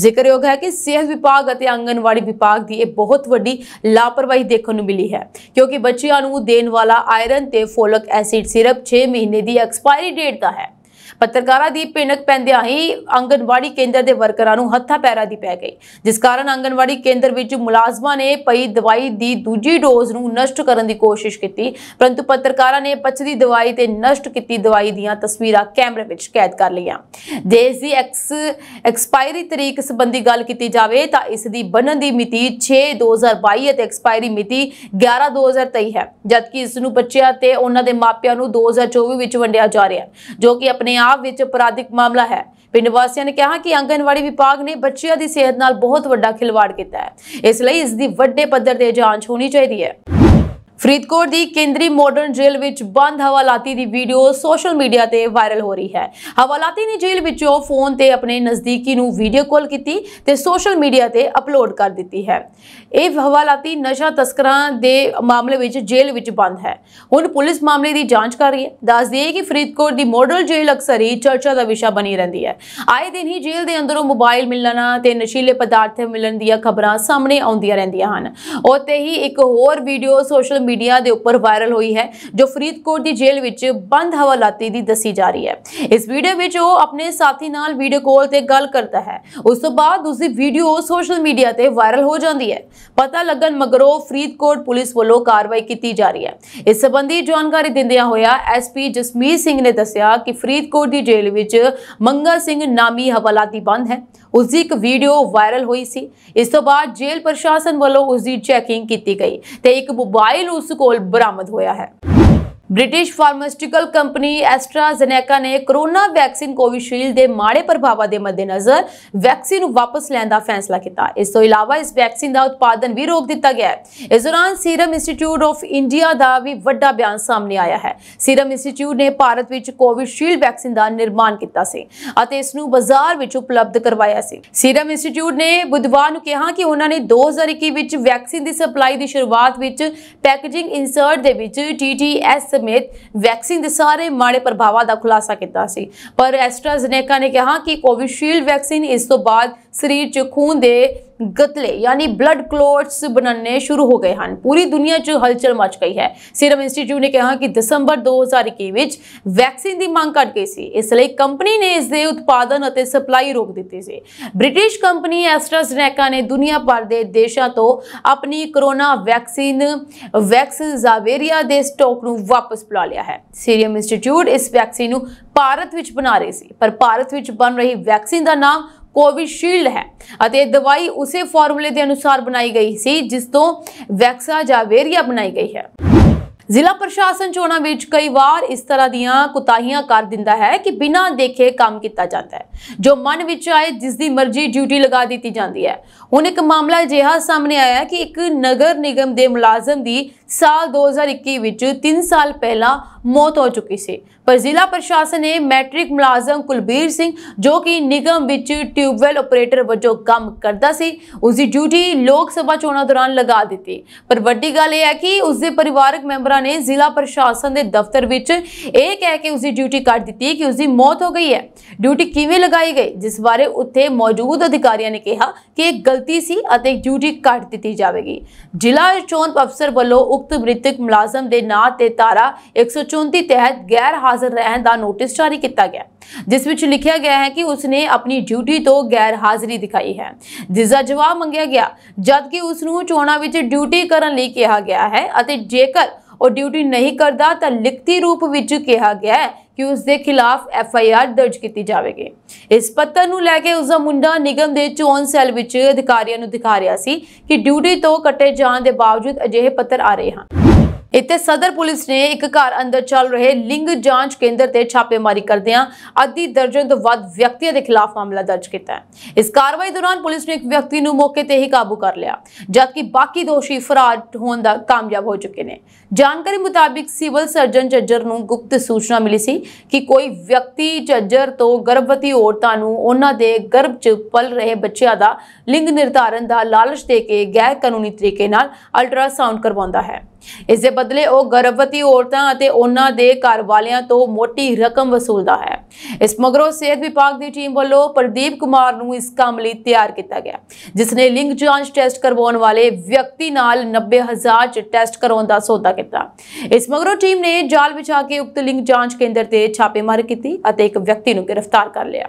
ਜ਼ਿਕਰਯੋਗ ਹੈ ਕਿ ਸਿਹਤ ਵਿਭਾਗ ਅਤੇ ਅੰਗਨਵਾੜੀ ਵਿਭਾਗ ਦੀ ਇਹ ਬਹੁਤ ਵੱਡੀ ਲਾਪਰਵਾਹੀ ਦੇਖਣ ਨੂੰ ਮਿਲੀ ਹੈ ਕਿਉਂਕਿ ਬੱਚਿਆਂ ਨੂੰ ਦੇਣ ਵਾਲਾ ਆਇਰਨ ਤੇ ਫੋਲਿਕ ਐਸਿਡ ਸਿਰਪ 6 ਮਹੀਨੇ ਦੀ ਐਕਸਪਾਇਰੀ ਡੇਟ ਦਾ ਹੈ ਪੱਤਰਕਾਰਾਂ ਦੀ ਪਿੰਡਕ ਪੈਂਦਿਆਂ ਹੀ ਅੰਗਨਵਾੜੀ ਕੇਂਦਰ ਦੇ ਵਰਕਰਾਂ ਨੂੰ ਹੱਥਾਂ ਪੈਰਾਂ ਦੀ ਪੈ ਗਈ ਜਿਸ ਕਾਰਨ ਅੰਗਨਵਾੜੀ ਕੇਂਦਰ ਵਿੱਚ ਮੁਲਾਜ਼ਮਾਂ ਨੇ ਪਈ ਦਵਾਈ ਦੀ ਦੂਜੀ ਡੋਜ਼ ਨੂੰ ਨਸ਼ਟ ਕਰਨ ਦੀ ਕੋਸ਼ਿਸ਼ ਕੀਤੀ ਪਰੰਤੂ ਪੱਤਰਕਾਰਾਂ ਨੇ ਪਛਦੀ ਦਵਾਈ ਤੇ ਨਸ਼ਟ ਕੀਤੀ ਦਵਾਈ ਦੀਆਂ ਤਸਵੀਰਾਂ ਕੈਮਰੇ ਵਿੱਚ ਕੈਦ ਕਰ ਲਈਆਂ ਦੇਸ਼ ਦੀ ਐਕਸ ਐਕਸਪਾਇਰੀ ਤਰੀਕ ਸੰਬੰਧੀ ਗੱਲ ਕੀਤੀ ਜਾਵੇ ਤਾਂ ਇਸ ਦੀ ਬਣਨ ਦੀ ਮਿਤੀ 6 2022 ਅਤੇ ਐਕਸਪਾਇਰੀ ਮਿਤੀ 11 2023 ਹੈ ਜਦਕਿ ਇਸ ਨੂੰ ਬੱਚਿਆਂ ਤੇ ਉਹਨਾਂ ਦੇ ਮਾਪਿਆਂ ਨੂੰ 2024 ਵਿੱਚ ਵੰਡਿਆ ਜਾ ਰਿਹਾ ਹੈ ਜੋ ਕਿ ਆਪਣੇ ਆਪ ਵਿੱਚ ਅਪਰਾਧਿਕ ਮਾਮਲਾ ਹੈ ਪਿੰਡ ਵਾਸੀਆਂ ਨੇ ਕਿਹਾ ਕਿ ਅੰਗਨਵਾੜੀ ਵਿਭਾਗ ਨੇ ਬੱਚਿਆਂ ਦੀ ਸਿਹਤ ਨਾਲ ਬਹੁਤ ਵੱਡਾ ਖਿਲਵਾੜ ਕੀਤਾ ਹੈ ਇਸ ਲਈ ਇਸ ਦੀ ਵੱਡੇ ਪੱਧਰ ਤੇ ਜਾਂਚ ਹੋਣੀ ਚਾਹੀਦੀ ਹੈ ਫਰੀਦਕੋਟ ਦੀ ਕੇਂਦਰੀ ਮਾਡਰਨ ਜੇਲ੍ਹ ਵਿੱਚ ਬੰਦ ਹਵਾਲਾਤੀ ਦੀ ਵੀਡੀਓ ਸੋਸ਼ਲ ਮੀਡੀਆ ਤੇ ਵਾਇਰਲ ਹੋ ਰਹੀ ਹੈ ਹਵਾਲਾਤੀ ਨੇ ਜੇਲ੍ਹ ਵਿੱਚੋਂ ਫੋਨ ਤੇ ਆਪਣੇ ਨਜ਼ਦੀਕੀ ਨੂੰ ਵੀਡੀਓ ਕਾਲ ਕੀਤੀ ਤੇ ਸੋਸ਼ਲ ਮੀਡੀਆ ਤੇ ਅਪਲੋਡ ਕਰ ਦਿੱਤੀ ਹੈ ਇਹ ਹਵਾਲਾਤੀ ਨਸ਼ਾ ਤਸਕਰਾਂ ਦੇ ਮਾਮਲੇ ਵਿੱਚ ਜੇਲ੍ਹ ਵਿੱਚ ਬੰਦ ਹੈ ਹੁਣ ਪੁਲਿਸ ਮਾਮਲੇ ਦੀ ਜਾਂਚ ਕਰ ਰਹੀ ਹੈ ਦੱਸ ਦਈਏ ਕਿ ਫਰੀਦਕੋਟ ਦੀ ਮਾਡਰਨ ਜੇਲ੍ਹ ਅਕਸਰ ਹੀ ਚਰਚਾ ਦਾ ਵਿਸ਼ਾ ਬਣੀ ਰਹਿੰਦੀ ਹੈ ਆਏ ਦਿਨ ਹੀ ਜੇਲ੍ਹ ਦੇ ਅੰਦਰੋਂ ਮੋਬਾਈਲ ਮਿਲਣਾ ਤੇ ਨਸ਼ੀਲੇ ਪਦਾਰਥ ਮਿਲਣ ਦੀਆਂ ਖਬਰਾਂ ਸਾਹਮਣੇ ਆਉਂਦੀਆਂ ਰਹਿੰਦੀਆਂ ਹਨ ਉੱਤੇ ਹੀ ਇੱਕ ਹੋਰ ਵੀਡੀਓ ਸੋਸ਼ਲ ਮੀਡੀਆ ਦੇ ਉੱਪਰ ਵਾਇਰਲ ਹੋਈ ਹੈ ਜੋ ਫਰੀਦਕੋਟ ਦੀ ਜੇਲ੍ਹ ਵਿੱਚ ਬੰਦ ਹਵਾਲਾਤੀ ਦੀ ਦੱਸੀ ਜਾ ਰਹੀ ਹੈ ਇਸ ਵੀਡੀਓ ਵਿੱਚ ਉਹ ਆਪਣੇ ਸਾਥੀ ਨਾਲ ਵੀਡੀਓ ਕਾਲ ਤੇ ਗੱਲ ਕਰਦਾ ਹੈ ਉਸ ਤੋਂ ਬਾਅਦ ਉਸ ਦੀ ਵੀਡੀਓ ਸੋਸ਼ਲ ਮੀਡੀਆ ਤੇ ਵਾਇਰਲ ਹੋ ਜਾਂਦੀ ਹੈ ਪਤਾ ਲੱਗਣ ਮਗਰੋਂ ਫਰੀਦਕੋਟ ਪੁਲਿਸ ਵੱਲੋਂ ਕਾਰਵਾਈ ਕੀਤੀ ਜਾ ਰਹੀ ਹੈ ਇਸ ਸੰਬੰਧੀ ਜਾਣਕਾਰੀ ਦਿੰਦਿਆਂ ਹੋਇਆ ਐਸਪੀ ਜਸਮੀਤ ਸਿੰਘ ਨੇ ਦੱਸਿਆ ਕਿ ਫਰੀਦਕੋਟ ਦੀ ਜੇਲ੍ਹ ਵਿੱਚ ਮੰਗਾ ਸਿੰਘ ਨਾਮੀ ਹਵਾਲਾਤੀ ਬੰਦ ਹੈ ਉਸ ਦੀ ਇੱਕ ਵੀਡੀਓ ਵਾਇਰਲ ਹੋਈ ਸੀ ਇਸ ਤੋਂ ਬਾਅਦ ਜੇਲ੍ਹ ਪ੍ਰਸ਼ਾਸਨ ਵੱਲੋਂ ਉਸ ਦੀ ਚੈਕਿੰਗ ਕੀਤੀ ਗਈ ਤੇ ਇੱਕ ਮੋਬਾਈਲ ਉਸ ਕੋਲ ਬਰਾਮਦ ਹੋਇਆ ਹੈ ਬ੍ਰਿਟਿਸ਼ ਫਾਰਮਾਸਿਊਟੀਕਲ ਕੰਪਨੀ ਜ਼ਨੇਕਾ ਨੇ ਕਰੋਨਾ ਵੈਕਸੀਨ ਕੋਵਿਸ਼ੀਲਡ ਦੇ ਮਾੜੇ ਪ੍ਰਭਾਵਾਂ ਦੇ ਮੱਦੇਨਜ਼ਰ ਵੈਕਸੀਨ ਨੂੰ ਵਾਪਸ ਲੈਣ ਦਾ ਫੈਸਲਾ ਕੀਤਾ ਇਸ ਤੋਂ ਇਲਾਵਾ ਇਸ ਵੈਕਸੀਨ ਦਾ ਉਤਪਾਦਨ ਵੀ ਰੋਕ ਦਿੱਤਾ ਗਿਆ ਹੈ ਇਸ ਦੌਰਾਨ ਸੀਰਮ ਇੰਸਟੀਚਿਊਟ ਆਫ ਇੰਡੀਆ ਦਾ ਵੀ ਵੱਡਾ ਬਿਆਨ ਸਾਹਮਣੇ ਆਇਆ ਹੈ ਸੀਰਮ ਇੰਸਟੀਚਿਊਟ ਨੇ ਭਾਰਤ ਵਿੱਚ ਕੋਵਿਸ਼ੀਲਡ ਵੈਕਸੀਨ ਦਾ ਨਿਰਮਾਣ ਕੀਤਾ ਸੀ ਅਤੇ ਇਸ ਨੂੰ ਬਾਜ਼ਾਰ ਵਿੱਚ ਉਪਲਬਧ ਕਰਵਾਇਆ ਸੀ ਸੀਰਮ ਇੰਸਟੀਚਿਊਟ ਨੇ ਬੁੱਧਵਾਰ ਨੂੰ ਕਿਹਾ ਕਿ ਉਹਨਾਂ ਨੇ 2021 ਵਿੱਚ ਵੈਕਸੀਨ ਦੀ ਸਪਲਾਈ ਦੀ ਸ਼ੁਰੂਆਤ ਵਿੱਚ ਪੈਕੇਜਿੰਗ ਇਨਸਰਟ ਦੇ ਵਿੱਚ ਟੀਟੀਐਸ ਸਮੇਤ ਵੈਕਸੀਨ ਦੇ ਸਾਰੇ ਮਾੜੇ ਪ੍ਰਭਾਵਾਂ ਦਾ ਖੁਲਾਸਾ ਕੀਤਾ ਸੀ ਪਰ ਐਸਟਰਾਜ਼ਨੇਕਾ ਨੇ ਕਿਹਾ ਕਿ ਕੋਵਿਸ਼ੀਲਡ ਵੈਕਸੀਨ ਇਸ ਤੋਂ ਬਾਅਦ ਸਰੀਰ 'ਚ ਖੂਨ ਦੇ ਗਤਲੇ ਯਾਨੀ ਬਲੱਡ ਕਲੋਟਸ ਬਣਨੇ ਸ਼ੁਰੂ ਹੋ ਗਏ ਹਨ ਪੂਰੀ ਦੁਨੀਆ 'ਚ ਹਲਚਲ ਮਚ ਗਈ ਹੈ ਸੀਰਮ ਇੰਸਟੀਚਿਊਟ ਨੇ ਕਿਹਾ ਕਿ ਦਸੰਬਰ 2021 ਵਿੱਚ ਵੈਕਸੀਨ ਦੀ ਮੰਗ ਘਟ ਗਈ ਸੀ ਇਸ ਲਈ ਕੰਪਨੀ ਨੇ ਇਸ ਦੇ ਉਤਪਾਦਨ ਅਤੇ ਸਪਲਾਈ ਰੋਕ ਦਿੱਤੀ ਸੀ ਬ੍ਰਿਟਿਸ਼ ਕੰਪਨੀ ਐਸਟਰਾਜ਼ਨੇਕਾ ਨੇ ਦੁਨੀਆ ਭਰ ਦੇ ਦੇਸ਼ਾਂ ਤੋਂ ਆਪਣੀ ਕਰੋਨਾ ਵੈਕਸੀਨ ਵੈਕਸ ਜ਼ਾਵੇਰੀਆ ਦੇ ਸਟਾਕ ਨੂੰ ਵਾਪਸ ਬੁਲਾ ਲਿਆ ਹੈ ਸੀਰਮ ਇੰਸਟੀਚਿਊਟ ਇਸ ਵੈਕਸੀਨ ਨੂੰ ਭਾਰਤ ਵਿੱਚ ਬਣਾ ਰਹੀ ਸੀ ਪਰ ਭਾਰਤ ਵਿੱਚ ਬਣ ਰਹੀ ਵੈਕਸੀਨ ਦਾ ਨਾਮ ਕੋਵਿਸ਼ੀਲਡ ਹੈ ਅਤੇ ਦਵਾਈ ਉਸੇ ਫਾਰਮੂਲੇ ਦੇ ਅਨੁਸਾਰ ਬਣਾਈ ਗਈ ਸੀ ਜਿਸ ਤੋਂ ਵੈਕਸਾ ਜਾਵੇਰੀਆ ਬਣਾਈ ਗਈ ਹੈ ਜ਼ਿਲ੍ਹਾ ਪ੍ਰਸ਼ਾਸਨ ਚੋਣਾਂ ਵਿੱਚ ਕਈ ਵਾਰ ਇਸ ਤਰ੍ਹਾਂ ਦੀਆਂ ਕੁਤਾਹੀਆਂ ਕਰ ਦਿੰਦਾ ਹੈ ਕਿ ਬਿਨਾਂ ਦੇਖੇ ਕੰਮ ਕੀਤਾ ਜਾਂਦਾ ਹੈ ਜੋ ਮਨ ਵਿੱਚ ਆਏ ਜਿਸ ਦੀ ਮਰਜ਼ੀ ਡਿਊਟੀ ਲਗਾ ਦਿੱਤੀ ਜਾਂਦੀ ਹੈ ਹੁਣ ਇੱਕ ਮਾਮਲਾ ਅਜਿਹਾ ਸਾਹਮਣੇ ਆਇਆ ਕਿ ਇੱਕ ਨਗਰ ਨਿਗਮ ਦੇ ਮੁਲਾਜ਼ਮ ਦੀ ਸਾਲ 2021 ਵਿੱਚ 3 ਸਾਲ ਪਹਿਲਾਂ ਮੌਤ ਹੋ ਚੁੱਕੀ ਸੀ ਪਰ ਜ਼ਿਲ੍ਹਾ ਪ੍ਰਸ਼ਾਸਨ ਨੇ ਮੈਟ੍ਰਿਕ ਮੁਲਾਜ਼ਮ ਕੁਲਬੀਰ ਸਿੰਘ ਜੋ ਕਿ ਨਿਗਮ ਵਿੱਚ ਟਿਊਬਵੈਲ ਆਪਰੇਟਰ ਵਜੋਂ ਕੰਮ ਕਰਦਾ ਸੀ ਉਸ ਦੀ ਡਿਊਟੀ ਲੋਕ ਸਭਾ ਚੋਣਾਂ ਦੌਰਾਨ ਲਗਾ ਦਿੱਤੀ ਪਰ ਵੱਡੀ ਗੱਲ ਇਹ ਹੈ ਕਿ ਉਸ ਦੇ ਪਰਿਵਾਰਕ ਮੈਂਬਰਾਂ ਨੇ ਜ਼ਿਲ੍ਹਾ ਪ੍ਰਸ਼ਾਸਨ ਦੇ ਦਫ਼ਤਰ ਵਿੱਚ ਇਹ ਕਹਿ ਕੇ ਉਸ ਦੀ ਡਿਊਟੀ ਕੱਟ ਦਿੱਤੀ ਕਿ ਉਸ ਦੀ ਮੌਤ ਹੋ ਗਈ ਹੈ ਡਿਊਟੀ ਕਿਵੇਂ ਲਗਾਈ ਗਈ ਜਿਸ ਬਾਰੇ ਉੱਥੇ ਮੌਜੂਦ ਅਧਿਕਾਰੀਆਂ ਨੇ ਕਿਹਾ ਕਿ ਇਹ ਗਲਤ ਗਲਤੀ ਸੀ ਅਤੇ ਡਿਊਟੀ ਕੱਟ ਦਿੱਤੀ ਜਾਵੇਗੀ ਜ਼ਿਲ੍ਹਾ ਚੋਣ ਅਫਸਰ ਵੱਲੋਂ ਉਕਤ ਮ੍ਰਿਤਕ ਮੁਲਾਜ਼ਮ ਦੇ ਨਾਂ ਤੇ ਤਾਰਾ 134 ਤਹਿਤ ਗੈਰ ਹਾਜ਼ਰ ਰਹਿਣ ਦਾ ਨੋਟਿਸ ਜਾਰੀ ਕੀਤਾ ਗਿਆ ਜਿਸ ਵਿੱਚ ਲਿਖਿਆ ਗਿਆ ਹੈ ਕਿ ਉਸਨੇ ਆਪਣੀ ਡਿਊਟੀ ਤੋਂ ਗੈਰ ਹਾਜ਼ਰੀ ਦਿਖਾਈ ਹੈ ਜਿਸ ਦਾ ਜਵਾਬ ਮੰਗਿਆ ਗਿਆ ਜਦਕਿ ਉਸ ਨੂੰ ਚੋਣਾਂ ਵਿੱਚ ਡਿਊਟੀ ਕਰਨ ਲਈ ਕਿਹਾ ਗਿਆ ਹੈ ਅਤੇ ਜੇਕਰ ਉਹ ਡਿਊਟੀ ਨਹੀਂ ਕਰਦਾ ਤਾਂ ਲਿਖਤੀ ਰੂਪ ਵਿੱਚ ਕਿਹਾ ਗਿਆ ਹੈ ਕਿ ਉਸ ਦੇ ਖਿਲਾਫ ਐਫ ਆਈ ਆਰ ਦਰਜ ਕੀਤੀ ਜਾਵੇਗੀ ਇਸ ਪੱਤਰ ਨੂੰ ਲੈ ਕੇ ਉਸ ਦਾ ਮੁੰਡਾ ਨਿਗਮ ਦੇ ਚੋਣ ਸੈੱਲ ਵਿੱਚ ਅਧਿਕਾਰੀਆਂ ਨੂੰ ਦਿਖਾ ਰਿਹਾ ਸੀ ਕਿ ਡਿਊਟੀ ਤੋਂ ਕੱਟੇ ਜਾਣ ਦੇ ਬਾਵਜੂਦ ਅਜਿਹੇ ਪੱਤਰ ਆ ਰਹੇ ਹਨ ਇੱਥੇ ਸਦਰ ਪੁਲਿਸ ਨੇ ਇੱਕ ਘਰ ਅੰਦਰ ਚੱਲ ਰਹੇ ਲਿੰਗ ਜਾਂਚ ਕੇਂਦਰ ਤੇ ਛਾਪੇਮਾਰੀ ਕਰਦਿਆਂ ਅੱਧੀ ਦਰਜਨ ਤੋਂ ਵੱਧ ਵਿਅਕਤੀਆਂ ਦੇ ਖਿਲਾਫ ਮਾਮਲਾ ਦਰਜ ਕੀਤਾ ਹੈ ਇਸ ਕਾਰਵਾਈ ਦੌਰਾਨ ਪੁਲਿਸ ਨੇ ਇੱਕ ਵਿਅਕਤੀ ਨੂੰ ਮੌਕੇ ਤੇ ਹੀ ਕਾਬੂ ਕਰ ਲਿਆ ਜਦਕਿ ਬਾਕੀ ਦੋਸ਼ੀ ਫਰਾਰ ਹੋਣ ਦਾ ਕਾਮਯਾਬ ਹੋ ਚੁੱਕੇ ਨੇ ਜਾਣਕਾਰੀ ਮੁਤਾਬਿਕ ਸਿਵਲ ਸਰਜਨ ਜੱਜਰ ਨੂੰ ਗੁਪਤ ਸੂਚਨਾ ਮਿਲੀ ਸੀ ਕਿ ਕੋਈ ਵਿਅਕਤੀ ਜੱਜਰ ਤੋਂ ਗਰਭਵਤੀ ਔਰਤਾਂ ਨੂੰ ਉਹਨਾਂ ਦੇ ਗਰਭ 'ਚ ਪਲ ਰਹੇ ਬੱਚਿਆਂ ਦਾ ਲਿੰਗ ਨਿਰਧਾਰਨ ਦਾ ਲਾਲਚ ਦੇ ਕੇ ਗੈਰ ਕਾਨੂੰਨੀ ਤਰੀਕੇ ਨਾਲ ਅਲਟਰਾਸਾਊਂਡ ਕਰਵਾਉਂਦਾ ਹੈ ਇਸ ਦੇ ਬਦਲੇ ਉਹ ਗਰਭਵਤੀ ਔਰਤਾਂ ਅਤੇ ਉਹਨਾਂ ਦੇ ਘਰ ਵਾਲਿਆਂ ਤੋਂ ਮੋਟੀ ਰਕਮ ਵਸੂਲਦਾ ਹੈ ਇਸ ਮਗਰੋਂ ਸਿਹਤ ਵਿਭਾਗ ਦੀ ਟੀਮ ਵੱਲੋਂ ਪ੍ਰਦੀਪ ਕੁਮਾਰ ਨੂੰ ਇਸ ਕੰਮ ਲਈ ਤਿਆਰ ਕੀਤਾ ਗਿਆ ਜਿਸ ਨੇ ਲਿੰਗ ਜਾਂਚ ਟੈਸਟ ਕਰਵਾਉਣ ਵਾਲੇ ਵਿਅਕਤੀ ਨਾਲ 90000 ਚ ਟੈਸਟ ਕਰਾਉਣ ਦਾ ਸੌਦਾ ਕੀਤਾ ਇਸ ਮਗਰੋਂ ਟੀਮ ਨੇ ਜਾਲ ਵਿਛਾ ਕੇ ਉਕਤ ਲਿੰਗ ਜਾਂਚ ਕੇਂਦਰ ਤੇ ਛਾਪੇਮਾਰੀ ਕੀਤੀ ਅਤੇ ਇੱਕ ਵਿਅਕਤੀ ਨੂੰ ਗ੍ਰਿਫਤਾਰ ਕਰ ਲਿਆ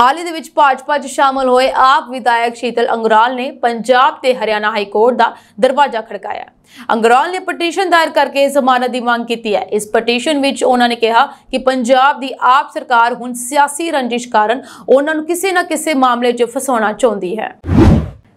ਹਾਲ ਹੀ ਦੇ ਵਿੱਚ ਭਾਜਪਾ 'ਚ ਸ਼ਾਮਲ ਹੋਏ ਆਪ ਵਿਧਾਇਕ ਸ਼ੀਤਲ ਅੰਗਰਾਲ ਨੇ ਪੰਜਾਬ ਤੇ ਹਰਿਆਣਾ ਹਾਈ ਕੋਰਟ ਦਾ ਦਰਵਾਜ਼ਾ ਖੜਕਾਇਆ ਅੰਗਰਾਲ ਨੇ ਪਟੀਸ਼ਨ ਦਾਇਰ ਕਰਕੇ ਜ਼ਮਾਨਤ ਦੀ ਮੰਗ ਕੀਤੀ ਹੈ ਇਸ ਪਟੀਸ਼ਨ ਵਿੱਚ ਉਹਨਾਂ ਨੇ ਕਿਹਾ ਕਿ ਪੰਜਾਬ ਦੀ ਆਪ ਸਰਕਾਰ ਹੁਣ ਸਿਆਸੀ ਰੰਜਿਸ਼ ਕਾਰਨ ਉਹਨਾਂ ਨੂੰ ਕਿਸੇ ਨਾ ਕਿਸੇ ਮਾਮਲੇ 'ਚ ਫਸਾਉਣਾ ਚਾਹੁੰਦੀ ਹੈ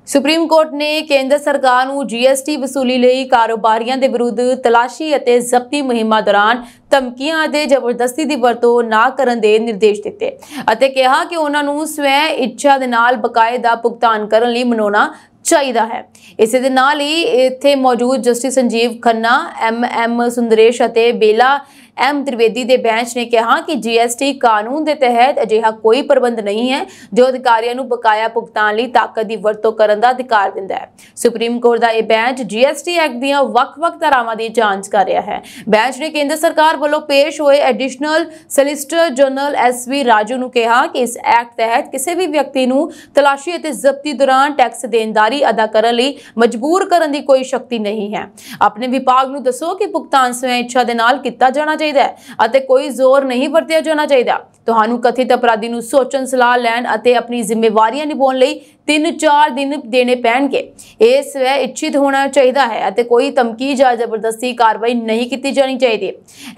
ਸੁਪਰੀਮ ਕੋਰਟ ਨੇ ਕੇਂਦਰ ਸਰਕਾਰ ਨੂੰ ਜੀਐਸਟੀ ਵਸੂਲੀ ਲਈ ਕਾਰੋਬਾਰੀਆਂ ਦੇ ਵਿਰੁੱਧ ਤਲਾਸ਼ੀ ਅਤੇ ਜ਼ਬਤੀ ਮੁਹਿੰਮਾਂ ਦੌਰਾਨ ਧਮਕੀਆਂ ਅਤੇ ਜ਼ਬਰਦਸਤੀ ਦੀ ਵਰਤੋਂ ਨਾ ਕਰਨ ਦੇ ਨਿਰਦੇਸ਼ ਦਿੱਤੇ ਅਤੇ ਕਿਹਾ ਕਿ ਉਹਨਾਂ ਨੂੰ ਸਵੈ ਇੱਛਾ ਦੇ ਨਾਲ ਬਕਾਏ ਦਾ ਭੁਗਤਾਨ ਕਰਨ ਲਈ ਮਨਾਉਣਾ ਚਾਹੀਦਾ ਹੈ ਇਸੇ ਦੇ ਨਾਲ ਹੀ ਇੱਥੇ ਮੌਜੂਦ justice Sanjiv Khanna M M Sundresh ਅਤੇ ਬੇਲਾ ਐਮ ਤ੍ਰਿਵੇਦੀ ਦੇ ਬੈਂਚ ਨੇ ਕਿਹਾ ਕਿ ਜੀਐਸਟੀ ਕਾਨੂੰਨ ਦੇ ਤਹਿਤ ਅਜਿਹਾ ਕੋਈ ਪ੍ਰਬੰਧ ਨਹੀਂ ਹੈ ਜੋ ਅਧਿਕਾਰੀਆਂ ਨੂੰ ਬਕਾਇਆ ਭੁਗਤਾਨ ਲਈ ਤਾਕਤ ਦੀ ਵਰਤੋਂ ਕਰਨ ਦਾ ਅਧਿਕਾਰ ਦਿੰਦਾ ਹੈ ਸੁਪਰੀਮ ਕੋਰਟ ਦਾ ਇਹ ਬੈਂਚ ਜੀਐਸਟੀ ਐਕਟ ਦੀਆਂ ਵੱਖ-ਵੱਖ ਧਾਰਾਵਾਂ ਦੀ ਜਾਂਚ ਕਰ ਰਿਹਾ ਹੈ ਬੈਂਚ ਨੇ ਕੇਂਦਰ ਸਰਕਾਰ ਵੱਲੋਂ ਪੇਸ਼ ਹੋਏ additional solicitor general S V Raju ਨੂੰ ਕਿਹਾ ਕਿ ਇਸ ਐਕਟ ਤਹਿਤ ਕਿਸੇ ਵੀ ਵਿਅਕਤੀ ਨੂੰ ਤਲਾਸ਼ੀ ਅਤੇ ਜ਼ਬਤੀ ਦੌਰਾਨ ਟੈਕਸ ਦੇਣਦਾਰੀ ਅਦਾ ਕਰਨ ਲਈ ਮਜਬੂਰ ਕਰਨ ਦੀ ਕੋਈ ਸ਼ਕਤੀ ਨਹੀਂ ਹੈ ਆਪਣੇ ਵਿਭਾਗ ਨੂੰ ਦੱਸੋ ਕਿ ਭੁਗਤਾਨ ਸਵੈ ਇੱਛਾ ਦੇ ਨਾਲ ਕੀਤਾ ਜਾਣਾ ਚਾਹੀਦਾ ਅਤੇ ਕੋਈ ਜ਼ੋਰ ਨਹੀਂ ਵਰਤਿਆ ਜਾਣਾ ਚਾਹੀਦਾ ਤੁਹਾਨੂੰ ਕਥਿਤ ਅਪਰਾਧੀ ਨੂੰ ਸੋਚਣ ਸਲਾਹ ਲੈਣ ਅਤੇ ਆਪਣੀ ਜ਼ਿੰਮੇਵਾਰੀਆਂ ਨਿਭਾਉਣ ਲਈ 3-4 ਦਿਨ ਦੇਣੇ ਪੈਣਗੇ ਇਹ ਸਵੈ ਇੱਛਿਤ ਹੋਣਾ ਚਾਹੀਦਾ ਹੈ ਅਤੇ ਕੋਈ ਧਮਕੀ ਜਾਂ ਜ਼ਬਰਦਸਤੀ ਕਾਰਵਾਈ ਨਹੀਂ ਕੀਤੀ ਜਾਣੀ ਚਾਹੀਦੀ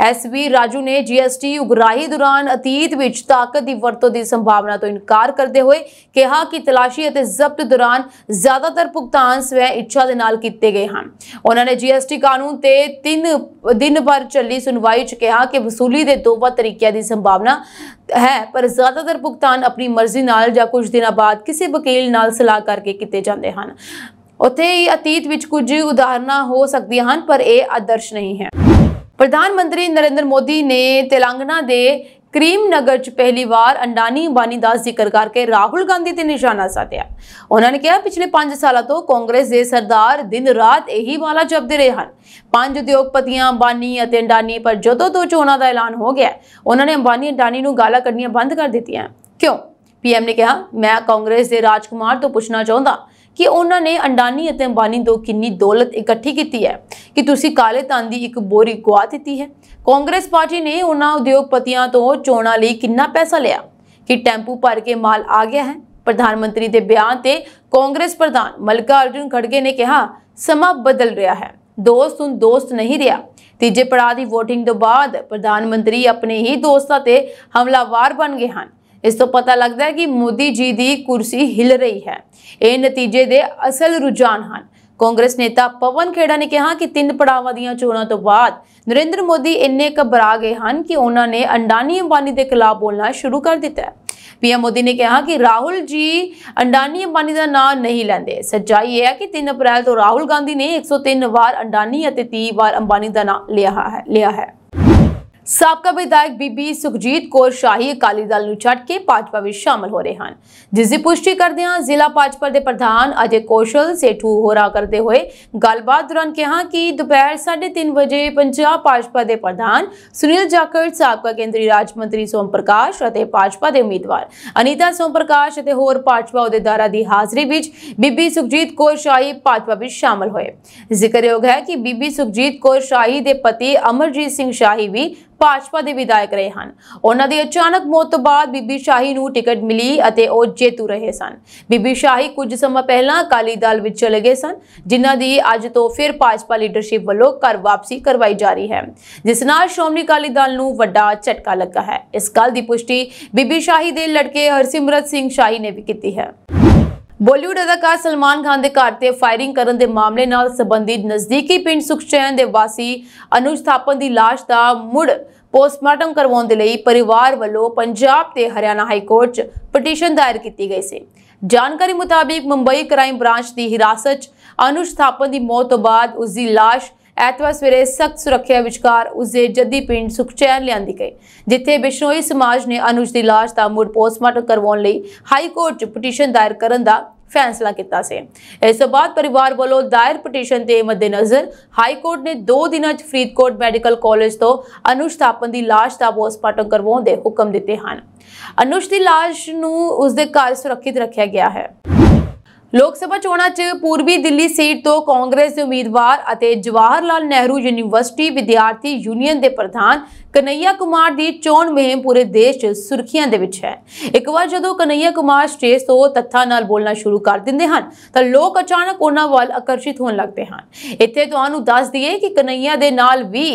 ਐਸਵੀ ਰਾਜੂ ਨੇ ਜੀਐਸਟੀ ਉਗਰਾਹੀ ਦੌਰਾਨ ਅਤੀਤ ਵਿੱਚ ਤਾਕਤ ਦੀ ਵਰਤੋਂ ਦੀ ਸੰਭਾਵਨਾ ਤੋਂ ਇਨਕਾਰ ਕਰਦੇ ਹੋਏ ਕਿਹਾ ਕਿ ਤਲਾਸ਼ੀ ਅਤੇ ਜ਼ਬਤ ਦੌਰਾਨ ਜ਼ਿਆਦਾਤਰ ਭੁਗਤਾਨ ਸਵੈ ਇੱਛਾ ਦੇ ਨਾਲ ਕੀਤੇ ਗਏ ਹਨ ਉਹਨਾਂ ਨੇ ਜੀਐਸਟੀ ਕਾਨੂੰਨ ਤੇ 3 ਦਿਨ ਭਰ ਚੱਲੀ ਸੁਣਵਾਈ 'ਚ ਕਿਹਾ ਕਿ ਵਸੂਲੀ ਦੇ ਦੋ ਤਰੀਕਿਆਂ ਦੀ ਸੰਭਾਵਨਾ ਹੈ ਪਰ ਜ਼ਿਆਦਾਤਰ ਭੁਗਤਾਨ ਆਪਣੀ ਮਰਜ਼ੀ ਨਾਲ ਜਾਂ ਕੁਝ ਦਿਨਾਂ ਬਾਅਦ ਕਿਸੇ ਵਕੀਲ ਨਾਲ ਸਲਾਹ ਕਰਕੇ ਕੀਤੇ ਜਾਂਦੇ ਹਨ ਉੱਥੇ ਹੀ ਅਤੀਤ ਵਿੱਚ ਕੁਝ ਉਦਾਹਰਨਾਂ ਹੋ ਸਕਦੀਆਂ ਹਨ ਪਰ ਇਹ ਆਦਰਸ਼ ਨਹੀਂ ਹੈ ਪ੍ਰਧਾਨ ਮੰਤਰੀ ਨਰਿੰਦਰ ਮੋਦੀ ਨੇ ਤੇਲੰਗਾਨਾ ਦੇ ਕ੍ਰੀਮ ਨਗਰ 'ਚ ਪਹਿਲੀ ਵਾਰ ਅੰਡਾਨੀ ਬਾਨੀ ਦਾ ਜ਼ਿਕਰ ਕਰਕੇ ਰਾਹੁਲ ਗਾਂਧੀ ਤੇ ਨਿਸ਼ਾਨਾ ਸਾਧਿਆ ਉਹਨਾਂ ਨੇ ਕਿਹਾ ਪਿਛਲੇ 5 ਸਾਲਾਂ ਤੋਂ ਕਾਂਗਰਸ ਦੇ ਸਰਦਾਰ ਦਿਨ ਰਾਤ ਇਹੀ ਵਾਲਾ ਜਪਦੇ ਰਹੇ ਹਨ ਪੰਜ ਉਦਯੋਗਪਤੀਆਂ ਬਾਨੀ ਅਤੇ ਅੰਡਾਨੀ ਪਰ ਜਦੋਂ ਤੋਂ ਚੋਣਾਂ ਦਾ ਐਲਾਨ ਹੋ ਗਿਆ ਉਹਨਾਂ ਨੇ ਅੰਬਾਨੀ ਅੰਡਾਨੀ ਨੂੰ ਗਾਲਾਂ ਕੱਢਣੀਆਂ ਬੰਦ ਕਰ ਦਿੱਤੀਆਂ ਕਿਉਂ ਪੀਐਮ ਨੇ ਕਿਹਾ ਮੈਂ ਕਾਂਗਰਸ ਦੇ ਰਾਜਕੁਮਾਰ ਤੋਂ ਪੁੱਛਣਾ ਚਾਹੁੰਦਾ ਕਿ ਉਹਨਾਂ ਨੇ ਅੰਡਾਨੀ ਅਤੇ ਅੰਬਾਨੀ ਤੋਂ ਕਿੰਨੀ ਦੌਲਤ ਇਕੱਠੀ ਕੀਤੀ ਹੈ ਕਿ ਤੁਸੀਂ ਕਾਲੇ ਤਾਂ ਦੀ ਇੱਕ ਬੋਰੀ ਗਵਾ ਦਿੱਤੀ ਹੈ ਕਾਂਗਰਸ ਪਾਰਟੀ ਨੇ ਉਹਨਾਂ ਉਦਯੋਗਪਤੀਆਂ ਤੋਂ ਚੋਣਾਂ ਲਈ ਕਿੰਨਾ ਪੈਸਾ ਲਿਆ ਕਿ ਟੈਂਪੂ ਭਰ ਕੇ ਮਾਲ ਆ ਗਿਆ ਹੈ ਪ੍ਰਧਾਨ ਮੰਤਰੀ ਦੇ ਬਿਆਨ ਤੇ ਕਾਂਗਰਸ ਪ੍ਰਧਾਨ ਮਲਕਾ ਅਰਜੁਨ ਖੜਗੇ ਨੇ ਕਿਹਾ ਸਮਾਂ ਬਦਲ ਰਿਹਾ ਹੈ ਦੋਸਤ ਹੁਣ ਦੋਸਤ ਨਹੀਂ ਰਿਹਾ ਤੀਜੇ ਪੜਾਅ ਦੀ VOTING ਤੋਂ ਬਾਅਦ ਪ੍ਰਧਾਨ ਮੰਤਰੀ ਆਪਣੇ ਹੀ ਦੋਸਤਾਂ ਤੇ ਹਮਲਾਵਾਰ ਬਣ ਗਏ ਹਨ ਇਸ ਤੋਂ ਪਤਾ ਲੱਗਦਾ ਹੈ ਕਿ ਮੋਦੀ ਜੀ ਦੀ ਕੁਰਸੀ ਹਿਲ ਰਹੀ ਹੈ ਇਹ ਨਤੀਜੇ ਦੇ ਅਸਲ ਰੁਝਾਨ ਹਨ ਕਾਂਗਰਸ ਨੇਤਾ ਪਵਨ ਖੇੜਾ ਨੇ ਕਿਹਾ ਕਿ ਤਿੰਨ ਪੜਾਵਾਂ ਦੀਆਂ ਚੋਣਾਂ ਤੋਂ ਬਾਅਦ ਨਰਿੰਦਰ ਮੋਦੀ ਇੰਨੇ ਘਬਰਾ ਗਏ ਹਨ ਕਿ ਉਹਨਾਂ ਨੇ ਅੰਡਾਨੀ ਅੰਬਾਨੀ ਦੇ ਖਿਲਾਫ ਬੋਲਣਾ ਸ਼ੁਰੂ ਕਰ ਦਿੱਤਾ ਹੈ ਪੀਐਮ ਮੋਦੀ ਨੇ ਕਿਹਾ ਕਿ ਰਾਹੁਲ ਜੀ ਅੰਡਾਨੀ ਅੰਬਾਨੀ ਦਾ ਨਾਮ ਨਹੀਂ ਲੈਂਦੇ ਸੱਚਾਈ ਇਹ ਹੈ ਕਿ 3 ਅਪ੍ਰੈਲ ਤੋਂ ਰਾਹੁਲ ਗਾਂਧੀ ਨੇ 103 ਵਾਰ ਅੰਡਾਨੀ ਅਤੇ 30 ਵਾਰ ਅੰਬਾਨੀ ਦਾ ਨਾਮ ਲਿਆ ਹੈ ਲਿਆ ਹੈ ਸਾਬਕਾ ਵਿਧਾਇਕ ਬੀਬੀ ਸੁਖਜੀਤ ਕੌਰ ਸ਼ਾਹੀ ਅਕਾਲੀ ਦਲ ਨੂੰ ਛੱਡ ਕੇ ਭਾਜਪਾ ਵਿੱਚ ਸ਼ਾਮਲ ਹੋ ਰਹੇ ਹਨ ਜਿਸ ਦੀ ਪੁਸ਼ਟੀ ਕਰਦਿਆਂ ਜ਼ਿਲ੍ਹਾ ਭਾਜਪਾ ਦੇ ਪ੍ਰਧਾਨ ਅਜੇ ਕੋਸ਼ਲ ਸੇਠੂ ਹੋਰਾ ਕਰਦੇ ਹੋਏ ਗੱਲਬਾਤ ਦੌਰਾਨ ਕਿਹਾ ਕਿ ਦੁਪਹਿਰ 3:30 ਵਜੇ ਪੰਜਾਬ ਭਾਜਪਾ ਦੇ ਪ੍ਰਧਾਨ ਸੁਨੀਲ ਜਾਖੜ ਸਾਬਕਾ ਕੇਂਦਰੀ ਰਾਜ ਮੰਤਰੀ ਸੋਮ ਪ੍ਰਕਾਸ਼ ਅਤੇ ਭਾਜਪਾ ਦੇ ਉਮੀਦਵਾਰ ਅਨੀਤਾ ਸੋਮ ਪ੍ਰਕਾਸ਼ ਅਤੇ ਹੋਰ ਭਾਜਪਾ ਅਹੁਦੇਦਾਰਾਂ ਦੀ ਹਾਜ਼ਰੀ ਵਿੱਚ ਬੀਬੀ ਸੁਖਜੀਤ ਕੌਰ ਸ਼ਾਹੀ ਭਾਜਪਾ ਵਿੱਚ ਸ਼ਾਮਲ ਹੋਏ ਜ਼ਿਕਰਯੋਗ ਹੈ ਕਿ ਬੀਬੀ ਸੁਖਜੀਤ ਕੌਰ ਸ਼ਾਹੀ ਦੇ ਪਤੀ ਅਮਰਜੀਤ ਸਿੰਘ ਸ਼ਾਹੀ ਵੀ ਭਾਜਪਾ ਦੇ ਵਿਧਾਇਕ ਰਹੇ ਹਨ ਉਹਨਾਂ ਦੀ ਅਚਾਨਕ ਮੌਤ ਤੋਂ ਬਾਅਦ ਬੀਬੀ ਸ਼ਾਹੀ ਨੂੰ ਟਿਕਟ ਮਿਲੀ ਅਤੇ ਉਹ ਜੇਤੂ ਰਹੇ ਸਨ ਬੀਬੀ ਸ਼ਾਹੀ ਕੁਝ ਸਮਾਂ ਪਹਿਲਾਂ ਅਕਾਲੀ ਦਲ ਵਿੱਚ ਚਲੇ ਗਏ ਸਨ ਜਿਨ੍ਹਾਂ ਦੀ ਅੱਜ ਤੋਂ ਫਿਰ ਭਾਜਪਾ ਲੀਡਰਸ਼ਿਪ ਵੱਲੋਂ ਘਰ ਵਾਪਸੀ ਕਰਵਾਈ ਜਾ ਰਹੀ ਹੈ ਜਿਸ ਨਾਲ ਸ਼੍ਰੋਮਣੀ ਅਕਾਲੀ ਦਲ ਨੂੰ ਵੱਡਾ ਝਟਕਾ ਲੱਗਾ ਹੈ ਇਸ ਗੱਲ ਦੀ ਪੁਸ਼ਟੀ ਬੀਬੀ ਸ਼ਾਹੀ ਦੇ ਲੜਕੇ ਹਰਸਿਮਰਤ ਸਿੰਘ ਸ਼ਾਹੀ ਨੇ ਵੀ ਕੀਤੀ ਹੈ ਬਾਲੀਵੁੱਡ ਅਦਾਕਾਰ ਸਲਮਾਨ ਖਾਨ ਦੇ ਘਰ ਤੇ ਫਾਇਰਿੰਗ ਕਰਨ ਦੇ ਮਾਮਲੇ ਨਾਲ ਸੰਬੰਧਿਤ ਨਜ਼ਦੀਕੀ ਪਿੰਡ ਸੁਖਚੈਨ ਦੇ ਵਾਸੀ ਅਨੁਜ ਥਾਪਨ ਦੀ ਲਾਸ਼ ਦਾ ਮੁੜ ਪੋਸਟਮਾਰਟਮ ਕਰਵਾਉਣ ਦੇ ਲਈ ਪਰਿਵਾਰ ਵੱਲੋਂ ਪੰਜਾਬ ਤੇ ਹਰਿਆਣਾ ਹਾਈ ਕੋਰਟ 'ਚ ਪਟੀਸ਼ਨ ਦਾਇਰ ਕੀਤੀ ਗਈ ਸੀ ਜਾਣਕਾਰੀ ਮੁਤਾਬਿਕ ਮੁੰਬਈ ਕ੍ਰਾਈਮ ਬ੍ਰਾਂਚ ਦੀ ਹਿਰਾਸਤ 'ਚ ਅਨੁਜ ਥਾਪਨ ਦੀ ਮੌਤ ਤੋਂ ਬਾਅਦ ਉਸ ਦੀ ਲਾਸ਼ ਐਤਵਾਰ ਸਵੇਰੇ ਸਖਤ ਸੁਰੱਖਿਆ ਵਿਚਕਾਰ ਦੇ ਜੱਦੀ ਪਿੰਡ ਸੁਖਚੈਨ ਲਿਆਂਦੀ ਗਈ ਜਿੱਥੇ ਬਿਸ਼ਨੋਈ ਸਮਾਜ ਨੇ ਅਨੁਜ ਦੀ ਲਾਸ਼ ਦਾ ਮੁੜ ਪੋਸਟਮਾਰਟਮ ਕਰਵਾਉਣ ਲਈ ਹਾਈ ਕੋਰਟ 'ਚ ਪਟੀਸ਼ਨ ਦਾਇਰ ਕਰਨ ਦਾ ਫੈਸਲਾ ਕੀਤਾ ਸੀ ਇਸ ਤੋਂ ਬਾਅਦ ਪਰਿਵਾਰ ਵੱਲੋਂ ਦਾਇਰ ਪਟੀਸ਼ਨ ਦੇ ਮੱਦੇਨਜ਼ਰ ਹਾਈ ਕੋਰਟ ਨੇ 2 ਦਿਨਾਂ 'ਚ ਫਰੀਦਕੋਟ ਮੈਡੀਕਲ ਕਾਲਜ ਤੋਂ ਅਨੁਸ਼ਥਾਪਨ ਦੀ ਲਾਸ਼ ਦਾ ਪੋਸਟਮਾਰਟਮ ਕਰਵਾਉਣ ਦੇ ਹੁਕਮ ਦਿੱਤੇ ਹਨ ਅਨੁਸ਼ ਦੀ ਲਾਸ਼ ਨੂੰ ਉਸ ਦੇ ਘਰ ਸੁਰੱਖਿਅਤ ਰੱਖਿਆ ਗਿਆ ਹੈ ਲੋਕ ਸਭਾ ਚੋਣਾਂ 'ਚ ਪੂਰਬੀ ਦਿੱਲੀ ਸੀਟ ਤੋਂ ਕਾਂਗਰਸ ਦੇ ਉਮੀਦਵਾਰ ਅਤੇ ਜਵਾਹਰ ਲਾਲ ਨਹਿਰੂ ਯੂਨੀਵਰਸਿਟੀ ਵਿਦਿਆਰਥੀ ਯੂਨੀਅਨ ਦੇ ਪ੍ਰਧਾਨ ਕਨਈਆ ਕੁਮਾਰ ਦੀ ਚੋਣ ਮਹਿੰਮ ਪੂਰੇ ਦੇਸ਼ 'ਚ ਸੁਰਖੀਆਂ ਦੇ ਵਿੱਚ ਹੈ ਇੱਕ ਵਾਰ ਜਦੋਂ ਕਨਈਆ ਕੁਮਾਰ ਸਟੇਜ ਤੋਂ ਤੱਥਾਂ ਨਾਲ ਬੋਲਣਾ ਸ਼ੁਰੂ ਕਰ ਦਿੰਦੇ ਹਨ ਤਾਂ ਲੋਕ ਅਚਾਨਕ ਉਹਨਾਂ ਵੱਲ ਆਕਰਸ਼ਿਤ ਹੋਣ ਲੱਗਦੇ ਹਨ ਇੱਥੇ ਤੁਹਾਨੂੰ ਦੱਸ ਦਈਏ ਕਿ ਕਨਈਆ ਦੇ ਨਾਲ ਵੀ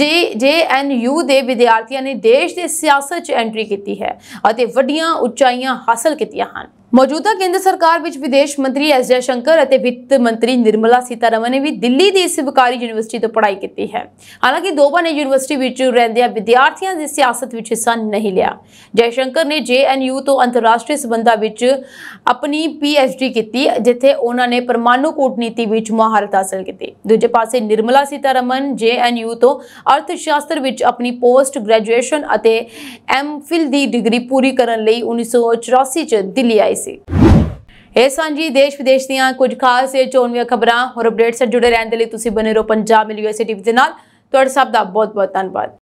ਜੇ ਜੇ ਐਨ ਯੂ ਦੇ ਵਿਦਿਆਰਥੀਆਂ ਨੇ ਦੇਸ਼ ਦੇ ਸਿਆਸਤ 'ਚ ਐਂਟਰੀ ਕੀਤੀ ਹੈ ਅਤੇ ਵੱਡੀਆਂ ਉਚਾਈਆਂ ਹਾਸਲ ਕੀਤੀਆਂ ਹਨ ਮੌਜੂਦਾ ਕੇਂਦਰ ਸਰਕਾਰ ਵਿੱਚ ਵਿਦੇਸ਼ ਮੰਤਰੀ ਐਸ ਜੈ ਸ਼ੰਕਰ ਅਤੇ ਵਿੱਤ ਮੰਤਰੀ ਨਿਰਮਲਾ ਸੀਤਾਰਮਨ ਨੇ ਵੀ ਦਿੱਲੀ ਦੀ ਇਸ ਯੂਨੀਵਰਸਿਟੀ ਤੋਂ ਪੜ੍ਹਾਈ ਕੀਤੀ ਹੈ ਹਾਲਾਂਕਿ ਦੋਵਾਂ ਨੇ ਯੂਨੀਵਰਸਿਟੀ ਵਿੱਚ ਰਹਿੰਦਿਆਂ ਵਿਦਿਆਰਥੀਆਂ ਦੀ ਸਿਆਸਤ ਵਿੱਚ ਹਿੱਸਾ ਨਹੀਂ ਲਿਆ ਜੈ ਸ਼ੰਕਰ ਨੇ ਐਨ ਯੂ ਤੋਂ ਅੰਤਰਰਾਸ਼ਟਰੀ ਸਬੰਧਾਂ ਵਿੱਚ ਆਪਣੀ ਪੀ ਐਚ ਡੀ ਕੀਤੀ ਜਿੱਥੇ ਉਹਨਾਂ ਨੇ ਪਰਮਾਣੂ ਕੂਟਨੀਤੀ ਵਿੱਚ ਮਹਾਰਤ ਹਾਸਲ ਕੀਤੀ ਦੂਜੇ ਪਾਸੇ ਨਿਰਮਲਾ ਸੀਤਾਰਮਨ ਯੂ ਤੋਂ ਅਰਥ ਸ਼ਾਸਤਰ ਵਿੱਚ ਆਪਣੀ ਪੋਸਟ ਗ੍ਰੈਜੂਏਸ਼ਨ ਅਤੇ ਫਿਲ ਦੀ ਡਿਗਰੀ ਪੂਰੀ ਕਰਨ ਲਈ 1984 ਚ ਦਿੱਲੀ ਆਈ ਸੀ ਇਹ ਸਾਂਝੀ ਦੇਸ਼ ਵਿਦੇਸ਼ ਦੀਆਂ ਕੁਝ ਖਾਸ ਤੇ ਚੋਣਵੀਆਂ ਖਬਰਾਂ ਹੋਰ ਅਪਡੇਟਸ ਨਾਲ ਜੁੜੇ ਰਹਿਣ ਦੇ ਲਈ ਤੁਸੀਂ ਬਨੇ ਰਹੋ ਪੰਜਾਬ ਮਿਲਿਓ ਐਸਟੀਵੀ ਟੀਵੀ ਦੇ ਨਾਲ ਤੁਹਾਡਾ ਸਭ ਦਾ ਬਹੁਤ ਬਹੁਤ ਧੰਨਵਾਦ